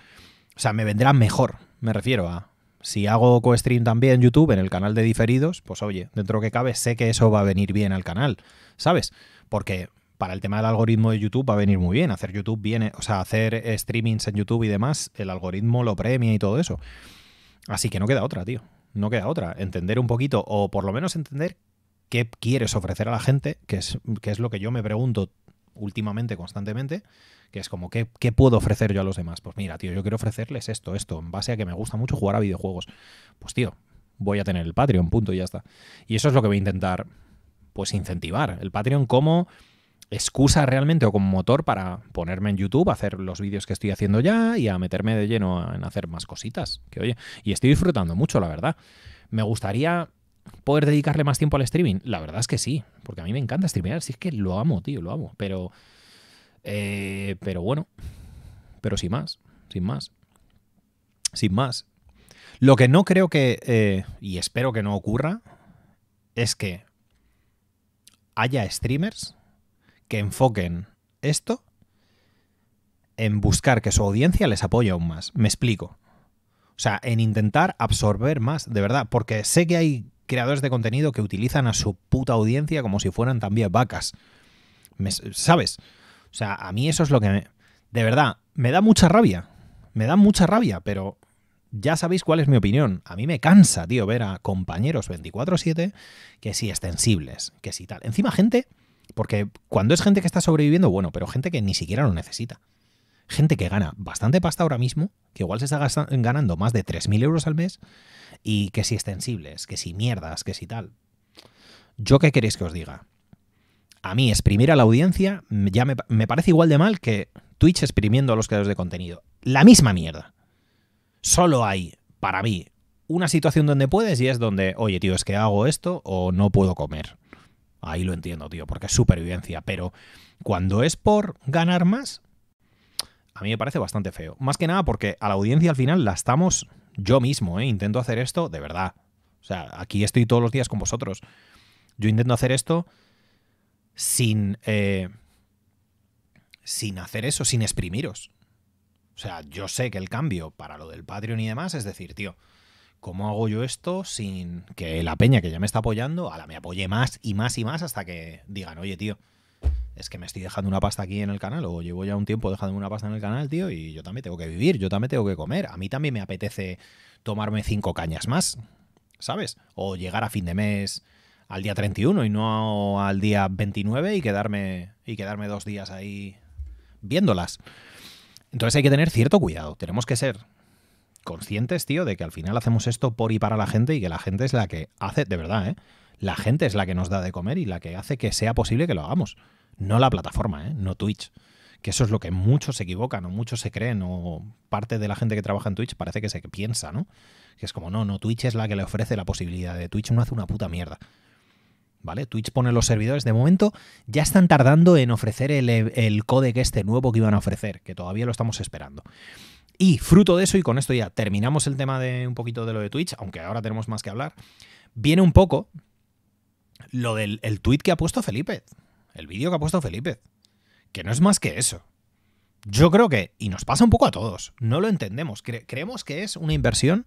O sea, me vendrá mejor. Me refiero a si hago co-stream también en YouTube, en el canal de diferidos, pues oye, dentro que cabe, sé que eso va a venir bien al canal, ¿sabes? Porque para el tema del algoritmo de YouTube va a venir muy bien. Hacer YouTube viene, o sea, hacer streamings en YouTube y demás, el algoritmo lo premia y todo eso. Así que no queda otra, tío. No queda otra. Entender un poquito, o por lo menos entender qué quieres ofrecer a la gente, que es, es lo que yo me pregunto últimamente constantemente, que es como, ¿qué, ¿qué, puedo ofrecer yo a los demás? Pues mira, tío, yo quiero ofrecerles esto, esto, en base a que me gusta mucho jugar a videojuegos. Pues tío, voy a tener el Patreon, punto, y ya está. Y eso es lo que voy a intentar, pues, incentivar. El Patreon como excusa realmente o como motor para ponerme en YouTube, hacer los vídeos que estoy haciendo ya y a meterme de lleno en hacer más cositas. Que oye, y estoy disfrutando mucho, la verdad. Me gustaría poder dedicarle más tiempo al streaming. La verdad es que sí, porque a mí me encanta streamear, sí es que lo amo, tío, lo amo. Pero, eh, pero bueno, pero sin más, sin más, sin más. Lo que no creo que, eh, y espero que no ocurra, es que haya streamers que enfoquen esto en buscar que su audiencia les apoye aún más. Me explico. O sea, en intentar absorber más, de verdad, porque sé que hay creadores de contenido que utilizan a su puta audiencia como si fueran también vacas. ¿Sabes? O sea, a mí eso es lo que me... De verdad, me da mucha rabia. Me da mucha rabia, pero ya sabéis cuál es mi opinión. A mí me cansa, tío, ver a compañeros 24/7 que si extensibles, que si tal. Encima gente porque cuando es gente que está sobreviviendo, bueno, pero gente que ni siquiera lo necesita. Gente que gana bastante pasta ahora mismo, que igual se está ganando más de 3.000 euros al mes, y que si extensibles, que si mierdas, que si tal. ¿Yo qué queréis que os diga? A mí exprimir a la audiencia ya me, me parece igual de mal que Twitch exprimiendo a los creadores de contenido. La misma mierda. Solo hay, para mí, una situación donde puedes y es donde, oye, tío, es que hago esto o no puedo comer ahí lo entiendo, tío, porque es supervivencia, pero cuando es por ganar más, a mí me parece bastante feo. Más que nada porque a la audiencia al final la estamos yo mismo, ¿eh? Intento hacer esto de verdad. O sea, aquí estoy todos los días con vosotros. Yo intento hacer esto sin... Eh, sin hacer eso, sin exprimiros. O sea, yo sé que el cambio para lo del Patreon y demás es decir, tío, ¿cómo hago yo esto sin que la peña que ya me está apoyando, a la me apoye más y más y más hasta que digan, oye, tío, es que me estoy dejando una pasta aquí en el canal o llevo ya un tiempo dejando una pasta en el canal, tío, y yo también tengo que vivir, yo también tengo que comer. A mí también me apetece tomarme cinco cañas más, ¿sabes? O llegar a fin de mes al día 31 y no al día 29 y quedarme, y quedarme dos días ahí viéndolas. Entonces hay que tener cierto cuidado, tenemos que ser conscientes, tío, de que al final hacemos esto por y para la gente y que la gente es la que hace, de verdad, ¿eh? La gente es la que nos da de comer y la que hace que sea posible que lo hagamos. No la plataforma, ¿eh? No Twitch. Que eso es lo que muchos se equivocan o muchos se creen o parte de la gente que trabaja en Twitch parece que se piensa, ¿no? Que es como, no, no, Twitch es la que le ofrece la posibilidad de Twitch no hace una puta mierda. ¿Vale? Twitch pone los servidores. De momento ya están tardando en ofrecer el, el este nuevo que iban a ofrecer, que todavía lo estamos esperando. Y fruto de eso, y con esto ya terminamos el tema de un poquito de lo de Twitch, aunque ahora tenemos más que hablar, viene un poco lo del el tweet que ha puesto Felipe, el vídeo que ha puesto Felipe, que no es más que eso. Yo creo que, y nos pasa un poco a todos, no lo entendemos, creemos que es una inversión,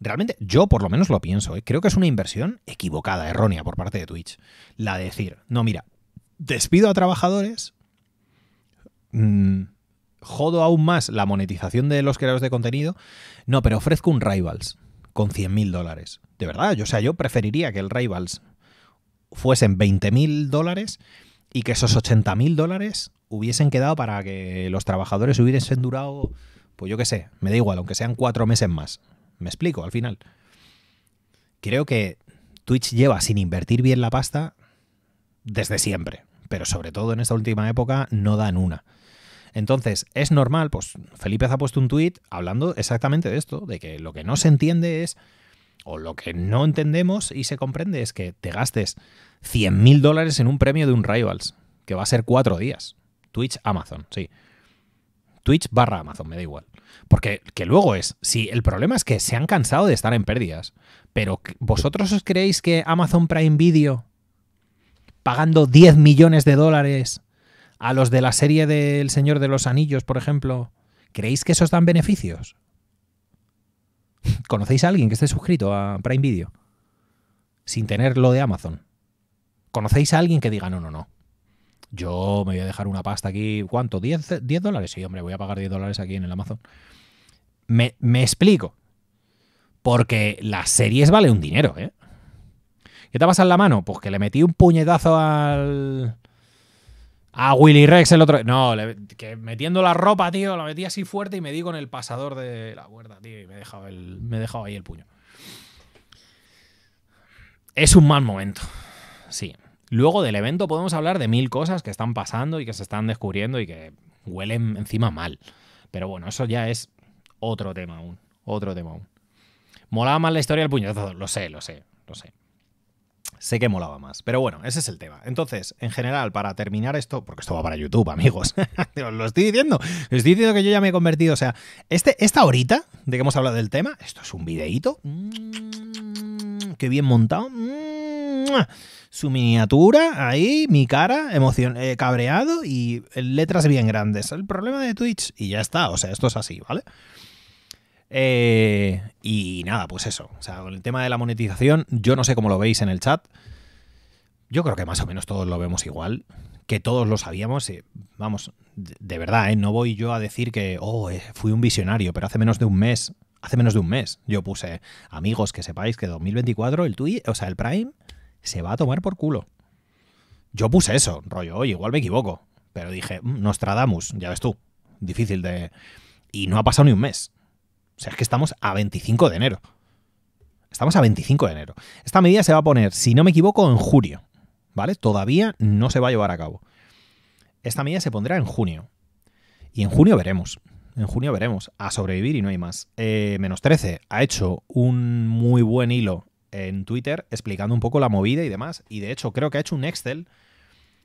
realmente yo por lo menos lo pienso, ¿eh? creo que es una inversión equivocada, errónea por parte de Twitch, la de decir, no, mira, despido a trabajadores, mm, jodo aún más la monetización de los creadores de contenido, no, pero ofrezco un Rivals con 100.000 dólares. De verdad, yo, sea, yo preferiría que el Rivals fuesen 20.000 dólares y que esos 80.000 dólares hubiesen quedado para que los trabajadores hubiesen durado, pues yo qué sé, me da igual, aunque sean cuatro meses más. Me explico, al final. Creo que Twitch lleva sin invertir bien la pasta desde siempre, pero sobre todo en esta última época no dan una. Entonces, es normal, pues Felipe ha puesto un tuit hablando exactamente de esto, de que lo que no se entiende es, o lo que no entendemos y se comprende es que te gastes 100.000 dólares en un premio de un Rivals, que va a ser cuatro días. Twitch, Amazon, sí. Twitch barra Amazon, me da igual. Porque que luego es, si el problema es que se han cansado de estar en pérdidas, pero ¿vosotros os creéis que Amazon Prime Video, pagando 10 millones de dólares, a los de la serie del Señor de los Anillos, por ejemplo, ¿creéis que esos dan beneficios? ¿Conocéis a alguien que esté suscrito a Prime Video sin tener lo de Amazon? ¿Conocéis a alguien que diga, no, no, no? Yo me voy a dejar una pasta aquí, ¿cuánto? ¿10, 10 dólares? Sí, hombre, voy a pagar 10 dólares aquí en el Amazon. Me, me explico. Porque las series vale un dinero, ¿eh? ¿Qué te pasa en la mano? Pues que le metí un puñetazo al, a Willy Rex el otro. No, que metiendo la ropa, tío, la metí así fuerte y me di con el pasador de la cuerda, tío, y me he dejado, me he ahí el puño. Es un mal momento. Sí. Luego del evento podemos hablar de mil cosas que están pasando y que se están descubriendo y que huelen encima mal. Pero bueno, eso ya es otro tema aún. Otro tema aún. Molaba más la historia del puñetazo. Lo sé, lo sé, lo sé sé que molaba más. Pero bueno, ese es el tema. Entonces, en general, para terminar esto, porque esto va para YouTube, amigos, os lo estoy diciendo, os estoy diciendo que yo ya me he convertido, o sea, este, esta horita de que hemos hablado del tema, esto es un videíto, mm, qué bien montado, mm, su miniatura, ahí, mi cara, emoción, eh, cabreado y letras bien grandes. El problema de Twitch, y ya está, o sea, esto es así, ¿vale? Eh, y nada, pues eso. O sea, con el tema de la monetización, yo no sé cómo lo veis en el chat. Yo creo que más o menos todos lo vemos igual, que todos lo sabíamos. Eh, vamos, de, verdad, eh, no voy yo a decir que, oh, fui un visionario, pero hace menos de un mes, hace menos de un mes, yo puse, amigos, que sepáis que 2024 el Twitch, o sea, el Prime se va a tomar por culo. Yo puse eso, rollo, oye, igual me equivoco, pero dije, mm, Nostradamus, ya ves tú, difícil de... Y no ha pasado ni un mes. O sea, es que estamos a 25 de enero. Estamos a 25 de enero. Esta medida se va a poner, si no me equivoco, en junio. ¿Vale? Todavía no se va a llevar a cabo. Esta medida se pondrá en junio. Y en junio veremos. En junio veremos. A sobrevivir y no hay más. Eh, menos 13 ha hecho un muy buen hilo en Twitter explicando un poco la movida y demás. Y de hecho creo que ha hecho un Excel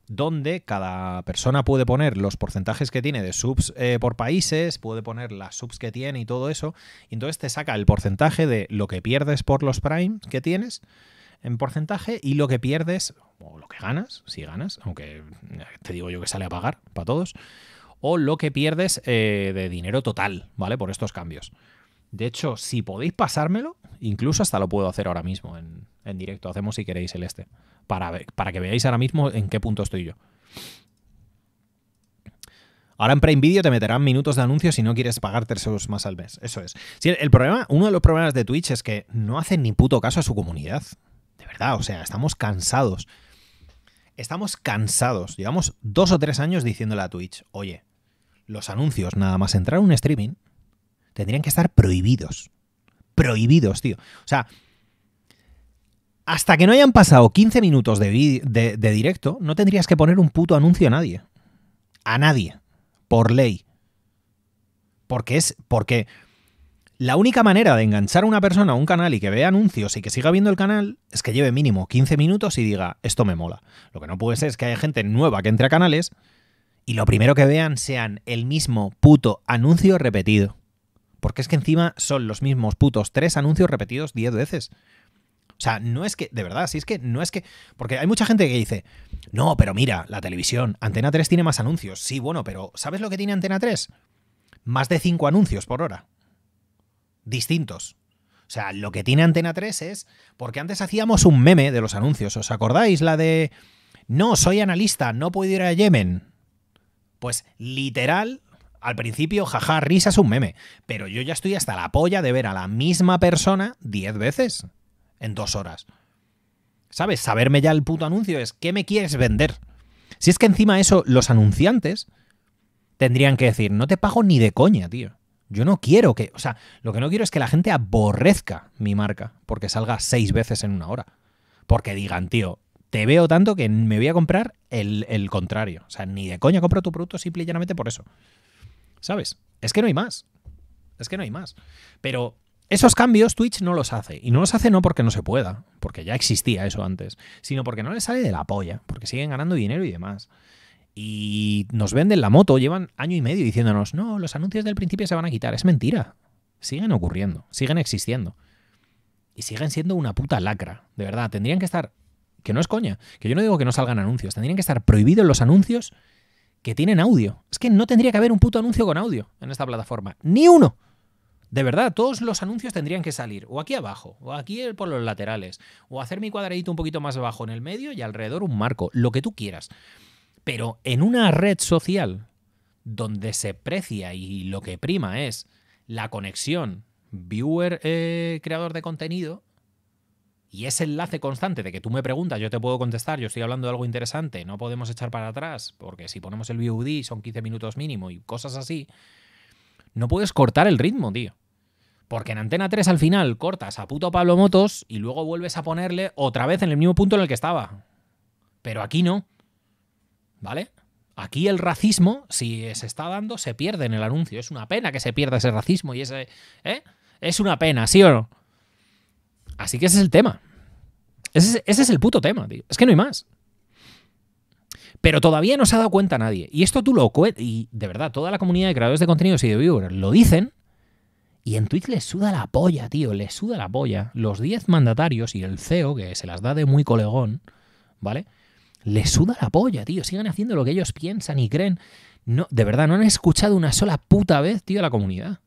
donde cada persona puede poner los porcentajes que tiene de subs eh, por países, puede poner las subs que tiene y todo eso. Y entonces te saca el porcentaje de lo que pierdes por los Prime que tienes en porcentaje y lo que pierdes, o lo que ganas, si ganas, aunque eh, te digo yo que sale a pagar para todos, o lo que pierdes eh, de dinero total, ¿vale? Por estos cambios. De hecho, si podéis pasármelo, incluso hasta lo puedo hacer ahora mismo en, en directo. Hacemos si queréis el este para, que veáis ahora mismo en qué punto estoy yo. Ahora en Prime Video te meterán minutos de anuncios si no quieres pagar tres euros más al mes. Eso es. Sí, el problema, uno de los problemas de Twitch es que no hacen ni puto caso a su comunidad. De verdad, o sea, estamos cansados. Estamos cansados. Llevamos dos o tres años diciéndole a Twitch, oye, los anuncios, nada más entrar en un streaming, tendrían que estar prohibidos. Prohibidos, tío. O sea, hasta que no hayan pasado 15 minutos de, directo, no tendrías que poner un puto anuncio a nadie. A nadie. Por ley. Porque es. Porque la única manera de enganchar a una persona a un canal y que vea anuncios y que siga viendo el canal es que lleve mínimo 15 minutos y diga, esto me mola. Lo que no puede ser es que haya gente nueva que entre a canales y lo primero que vean sean el mismo puto anuncio repetido. Porque es que encima son los mismos putos tres anuncios repetidos 10 veces. O sea, no es que, de verdad, si es que no es que. Porque hay mucha gente que dice, no, pero mira, la televisión, Antena 3 tiene más anuncios. Sí, bueno, pero ¿sabes lo que tiene Antena 3? Más de cinco anuncios por hora. Distintos. O sea, lo que tiene Antena 3 es. Porque antes hacíamos un meme de los anuncios. ¿Os acordáis? La de. No, soy analista, no puedo ir a Yemen. Pues literal, al principio, jaja, risa es un meme. Pero yo ya estoy hasta la polla de ver a la misma persona 10 veces en dos horas. ¿Sabes? Saberme ya el puto anuncio es ¿qué me quieres vender? Si es que encima eso, los anunciantes tendrían que decir, no te pago ni de coña, tío. Yo no quiero que, o sea, lo que no quiero es que la gente aborrezca mi marca porque salga seis veces en una hora. Porque digan, tío, te veo tanto que me voy a comprar el, el contrario. O sea, ni de coña compro tu producto simple y llanamente por eso. ¿Sabes? Es que no hay más. Es que no hay más. Pero esos cambios Twitch no los hace. Y no los hace no porque no se pueda, porque ya existía eso antes, sino porque no les sale de la polla, porque siguen ganando dinero y demás. Y nos venden la moto, llevan año y medio diciéndonos, no, los anuncios del principio se van a quitar. Es mentira. Siguen ocurriendo, siguen existiendo. Y siguen siendo una puta lacra, de verdad. Tendrían que estar, que no es coña, que yo no digo que no salgan anuncios, tendrían que estar prohibidos los anuncios que tienen audio. Es que no tendría que haber un puto anuncio con audio en esta plataforma. Ni uno. De verdad, todos los anuncios tendrían que salir o aquí abajo, o aquí por los laterales, o hacer mi cuadradito un poquito más abajo en el medio y alrededor un marco, lo que tú quieras. Pero en una red social donde se precia y lo que prima es la conexión viewer-creador eh, de contenido, y ese enlace constante de que tú me preguntas, yo te puedo contestar, yo estoy hablando de algo interesante, no podemos echar para atrás, porque si ponemos el VOD son 15 minutos mínimo y cosas así, no puedes cortar el ritmo, tío. Porque en Antena 3 al final cortas a puto Pablo Motos y luego vuelves a ponerle otra vez en el mismo punto en el que estaba. Pero aquí no. ¿Vale? Aquí el racismo, si se está dando, se pierde en el anuncio. Es una pena que se pierda ese racismo y ese... ¿Eh? Es una pena, ¿sí o no? Así que ese es el tema. Ese, es el puto tema, tío. Es que no hay más. Pero todavía no se ha dado cuenta nadie. Y esto tú lo... Y de verdad, toda la comunidad de creadores de contenidos y de viewers lo dicen y en Twitch les suda la polla, tío, les suda la polla. Los 10 mandatarios y el CEO, que se las da de muy colegón, ¿vale? Les suda la polla, tío. Sigan haciendo lo que ellos piensan y creen. No, de verdad, no han escuchado una sola puta vez, tío, a la comunidad.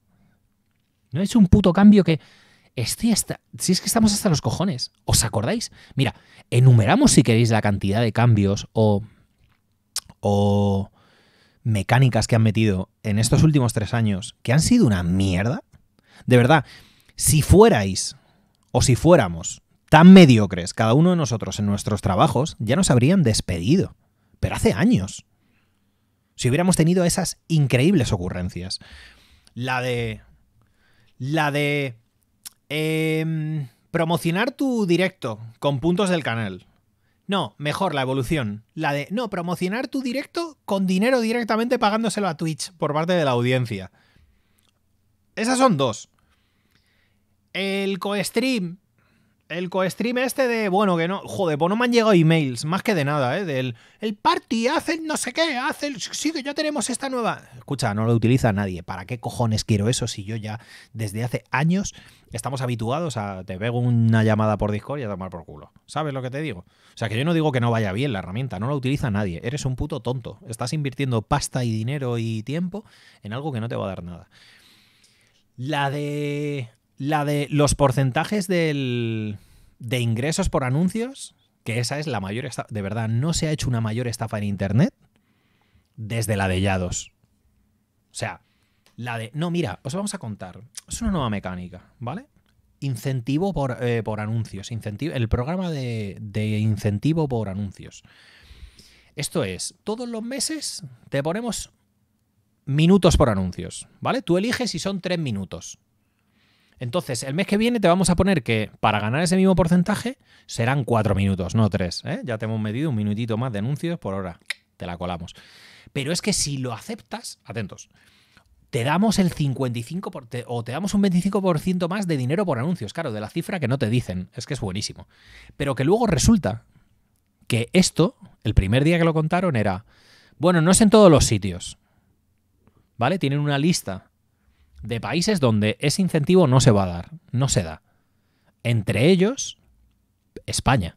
No es un puto cambio que. Estoy hasta. Si es que estamos hasta los cojones. ¿Os acordáis? Mira, enumeramos si queréis la cantidad de cambios o. o mecánicas que han metido en estos últimos tres años que han sido una mierda. De verdad, si fuerais o si fuéramos tan mediocres cada uno de nosotros en nuestros trabajos, ya nos habrían despedido. Pero hace años. Si hubiéramos tenido esas increíbles ocurrencias. La de... La de... Em, promocionar tu directo con puntos del canal. No, mejor la evolución. La de, no, promocionar tu directo con dinero directamente pagándoselo a Twitch por parte de la audiencia. Esas son dos. El co-stream. El co-stream este de, bueno, que no. Joder, pues no me han llegado emails, más que de nada, ¿eh? Del el party, hace no sé qué, hace Sí, que ya tenemos esta nueva. Escucha, no lo utiliza nadie. ¿Para qué cojones quiero eso si yo ya desde hace años estamos habituados a. Te pego una llamada por Discord y a tomar por culo. ¿Sabes lo que te digo? O sea, que yo no digo que no vaya bien la herramienta, no la utiliza nadie. Eres un puto tonto. Estás invirtiendo pasta y dinero y tiempo en algo que no te va a dar nada. La de. La de los porcentajes de ingresos por anuncios, que esa es la mayor estafa. De verdad, no se ha hecho una mayor estafa en Internet desde la de Yados. O sea, la de. No, mira, os vamos a contar. Es una nueva mecánica, ¿vale? Incentivo por, eh, anuncios. el programa de, de incentivo por anuncios. Esto es, todos los meses te ponemos minutos por anuncios, ¿vale? Tú eliges si son tres minutos. Entonces, el mes que viene te vamos a poner que para ganar ese mismo porcentaje serán cuatro minutos, no tres. ¿eh? Ya te hemos medido un minutito más de anuncios por hora. Te la colamos. Pero es que si lo aceptas, atentos, te damos el 55% o te damos un 25% más de dinero por anuncios, claro, de la cifra que no te dicen. Es que es buenísimo. Pero que luego resulta que esto, el primer día que lo contaron, era, bueno, no es en todos los sitios. ¿vale? Tienen una lista de países donde ese incentivo no se va a dar, no se da. Entre ellos, España.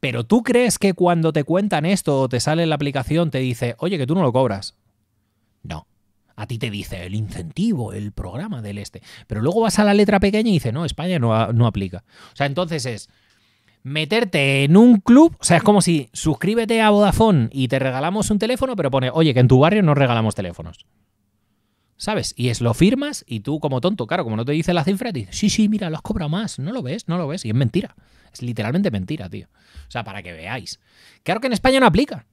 Pero tú crees que cuando te cuentan esto o te sale la aplicación te dice, oye, que tú no lo cobras. No. A ti te dice el incentivo, el programa del este. Pero luego vas a la letra pequeña y dice, no, España no, no aplica. O sea, entonces es, meterte en un club, o sea, es como si suscríbete a Vodafone y te regalamos un teléfono, pero pone, oye, que en tu barrio no regalamos teléfonos. ¿Sabes? Y es lo firmas y tú como tonto, claro, como no te dice la cifra, te dices, sí, sí, mira, lo has cobrado más, no lo ves, no lo ves. Y es mentira. Es literalmente mentira, tío. O sea, para que veáis. Claro que en España no aplica.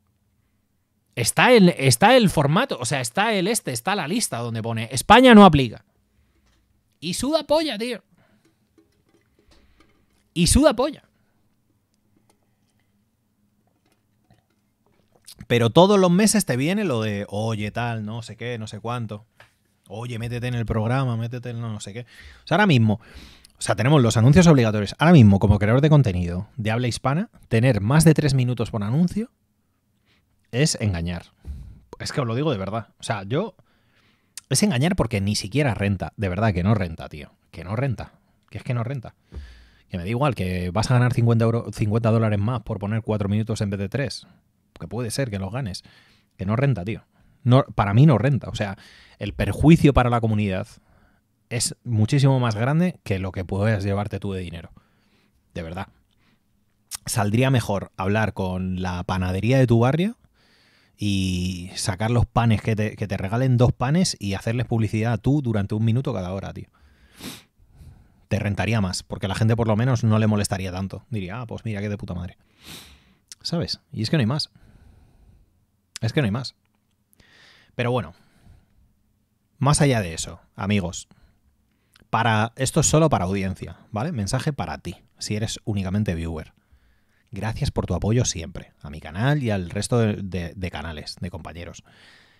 Está el, está el formato, o sea, está el este, está la lista donde pone España no aplica. Y suda polla, tío. Y suda polla. Pero todos los meses te viene lo de, oye, tal, no sé qué, no sé cuánto. Oye, métete en el programa, métete en no, no sé qué. O sea, ahora mismo, o sea, tenemos los anuncios obligatorios. Ahora mismo, como creador de contenido de habla hispana, tener más de tres minutos por anuncio es engañar. Es que os lo digo de verdad. O sea, yo. Es engañar porque ni siquiera renta. De verdad que no renta, tío. Que no renta. Que es que no renta. Que me da igual, que vas a ganar 50, 50 dólares más por poner cuatro minutos en vez de tres que puede ser que los ganes, que no renta, tío. No, para mí no renta. O sea, el perjuicio para la comunidad es muchísimo más grande que lo que puedes llevarte tú de dinero. De verdad. Saldría mejor hablar con la panadería de tu barrio y sacar los panes que te, regalen dos panes y hacerles publicidad a tú durante un minuto cada hora, tío te rentaría más, porque la gente por lo menos no le molestaría tanto. Diría, ah, pues mira, qué de puta madre. ¿Sabes? Y es que no hay más. Es que no hay más. Pero bueno, más allá de eso, amigos, para esto es solo para audiencia, ¿vale? Mensaje para ti, si eres únicamente viewer. Gracias por tu apoyo siempre a mi canal y al resto de, canales, de compañeros.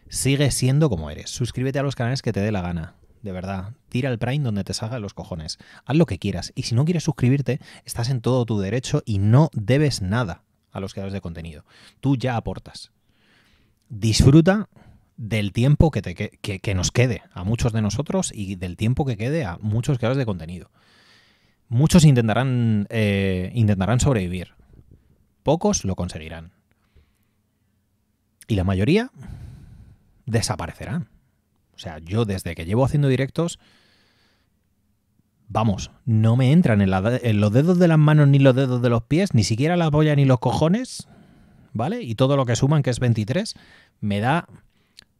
Sigue siendo como eres. Suscríbete a los canales que te dé la gana. De verdad, tira el Prime donde te salga los cojones. Haz lo que quieras. Y si no quieres suscribirte, estás en todo tu derecho y no debes nada a los creadores de contenido. Tú ya aportas disfruta del tiempo que, te, nos quede a muchos de nosotros y del tiempo que quede a muchos creadores de contenido. Muchos intentarán, eh, intentarán sobrevivir, pocos lo conseguirán. Y la mayoría desaparecerán. O sea, yo desde que llevo haciendo directos, vamos, no me entran en, los dedos de las manos ni los dedos de los pies, ni siquiera la polla ni los cojones, ¿vale? Y todo lo que suman, que es 23, me da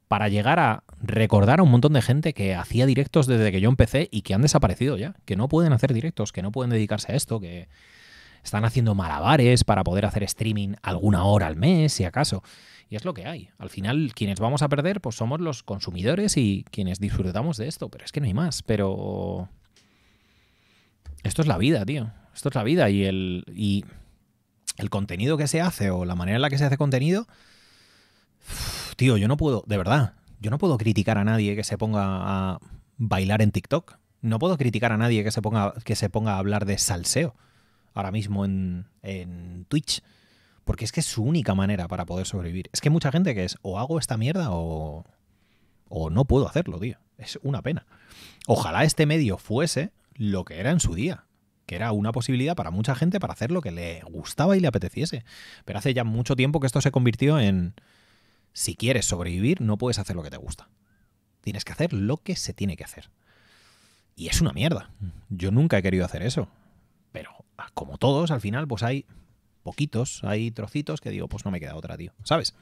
para llegar a recordar a un montón de gente que hacía directos desde que yo empecé y que han desaparecido ya, que no pueden hacer directos, que no pueden dedicarse a esto, que están haciendo malabares para poder hacer streaming alguna hora al mes, si acaso. Y es lo que hay. Al final, quienes vamos a perder, pues somos los consumidores y quienes disfrutamos de esto, pero es que no hay más, pero... Esto es la vida, tío. Esto es la vida y el... Y el contenido que se hace o la manera en la que se hace contenido, tío, yo no puedo, de verdad, yo no puedo criticar a nadie que se ponga a bailar en TikTok. No puedo criticar a nadie que se ponga, que se ponga a hablar de salseo ahora mismo en, Twitch. Porque es que es su única manera para poder sobrevivir. Es que mucha gente que es o hago esta mierda o, o no puedo hacerlo, tío. Es una pena. Ojalá este medio fuese lo que era en su día que era una posibilidad para mucha gente para hacer lo que le gustaba y le apeteciese. Pero hace ya mucho tiempo que esto se convirtió en, si quieres sobrevivir, no puedes hacer lo que te gusta. Tienes que hacer lo que se tiene que hacer. Y es una mierda. Yo nunca he querido hacer eso. Pero ah, como todos, al final, pues hay poquitos, hay trocitos que digo, pues no me queda otra, tío. ¿Sabes?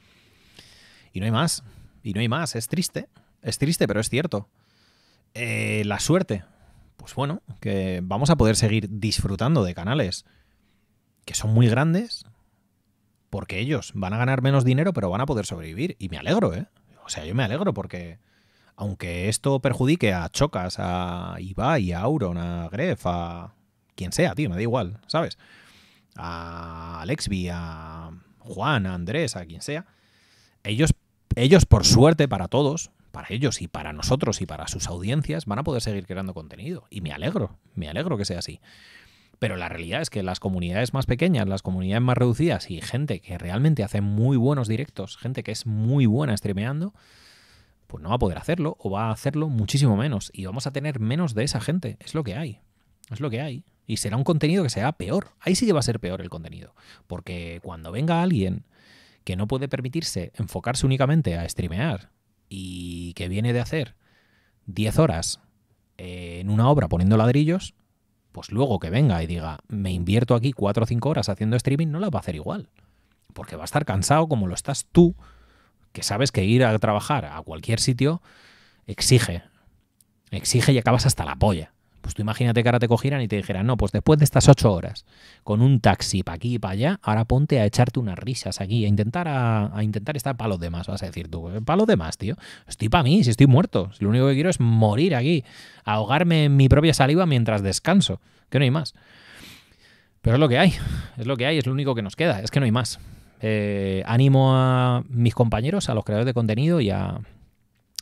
Y no hay más. Y no hay más. Es triste. Es triste, pero es cierto. Eh, la suerte pues bueno, que vamos a poder seguir disfrutando de canales que son muy grandes, porque ellos van a ganar menos dinero, pero van a poder sobrevivir. Y me alegro, ¿eh? O sea, yo me alegro porque, aunque esto perjudique a Chocas, a Ibai, a Auron, a Gref, a quien sea, tío, me da igual, ¿sabes? A Alexby, a Juan, a Andrés, a quien sea, ellos, ellos por suerte para todos, para ellos y para nosotros y para sus audiencias, van a poder seguir creando contenido. Y me alegro, me alegro que sea así. Pero la realidad es que las comunidades más pequeñas, las comunidades más reducidas y gente que realmente hace muy buenos directos, gente que es muy buena streameando, pues no va a poder hacerlo o va a hacerlo muchísimo menos. Y vamos a tener menos de esa gente. Es lo que hay. Es lo que hay. Y será un contenido que sea peor. Ahí sí que va a ser peor el contenido. Porque cuando venga alguien que no puede permitirse enfocarse únicamente a streamear y que viene de hacer 10 horas eh, en una obra poniendo ladrillos, pues luego que venga y diga, me invierto aquí 4 o 5 horas haciendo streaming, no la va a hacer igual. Porque va a estar cansado como lo estás tú, que sabes que ir a trabajar a cualquier sitio exige. Exige y acabas hasta la polla. Pues tú imagínate que ahora te cogieran y te dijeran, no, pues después de estas ocho horas, con un taxi para aquí y para allá, ahora ponte a echarte unas risas aquí, a intentar, a, intentar estar para los demás, vas a decir tú, eh, para los demás, tío. Estoy para mí, si estoy muerto. lo único que quiero es morir aquí, ahogarme en mi propia saliva mientras descanso, que no hay más. Pero es lo que hay, es lo que hay, es lo único que nos queda, es que no hay más. Eh, animo a mis compañeros, a los creadores de contenido y a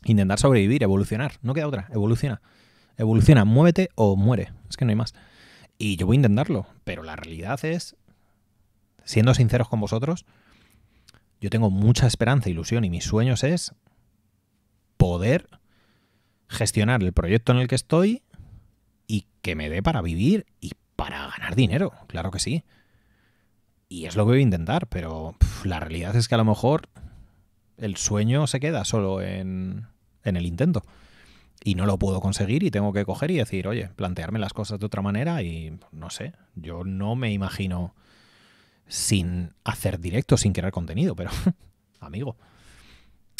intentar sobrevivir, evolucionar. No queda otra, evoluciona. Evoluciona, muévete o muere. Es que no hay más. Y yo voy a intentarlo, pero la realidad es, siendo sinceros con vosotros, yo tengo mucha esperanza, ilusión y mis sueños es poder gestionar el proyecto en el que estoy y que me dé para vivir y para ganar dinero, claro que sí. Y es lo que voy a intentar, pero la realidad es que a lo mejor el sueño se queda solo en, en el intento y no lo puedo conseguir y tengo que coger y decir, oye, plantearme las cosas de otra manera y no sé, yo no me imagino sin hacer directo, sin crear contenido, pero amigo,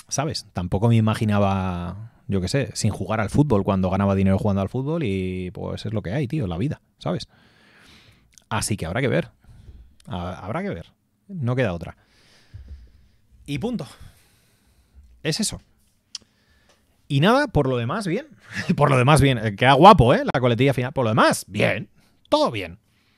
¿sabes? Tampoco me imaginaba, yo qué sé, sin jugar al fútbol cuando ganaba dinero jugando al fútbol y pues es lo que hay, tío, la vida, ¿sabes? Así que habrá que ver, habrá que ver, no queda otra. Y punto. Es eso. Y nada, por lo demás, bien. por lo demás, bien. Eh, queda guapo, ¿eh? La coletilla final. Por lo demás, bien. Todo bien.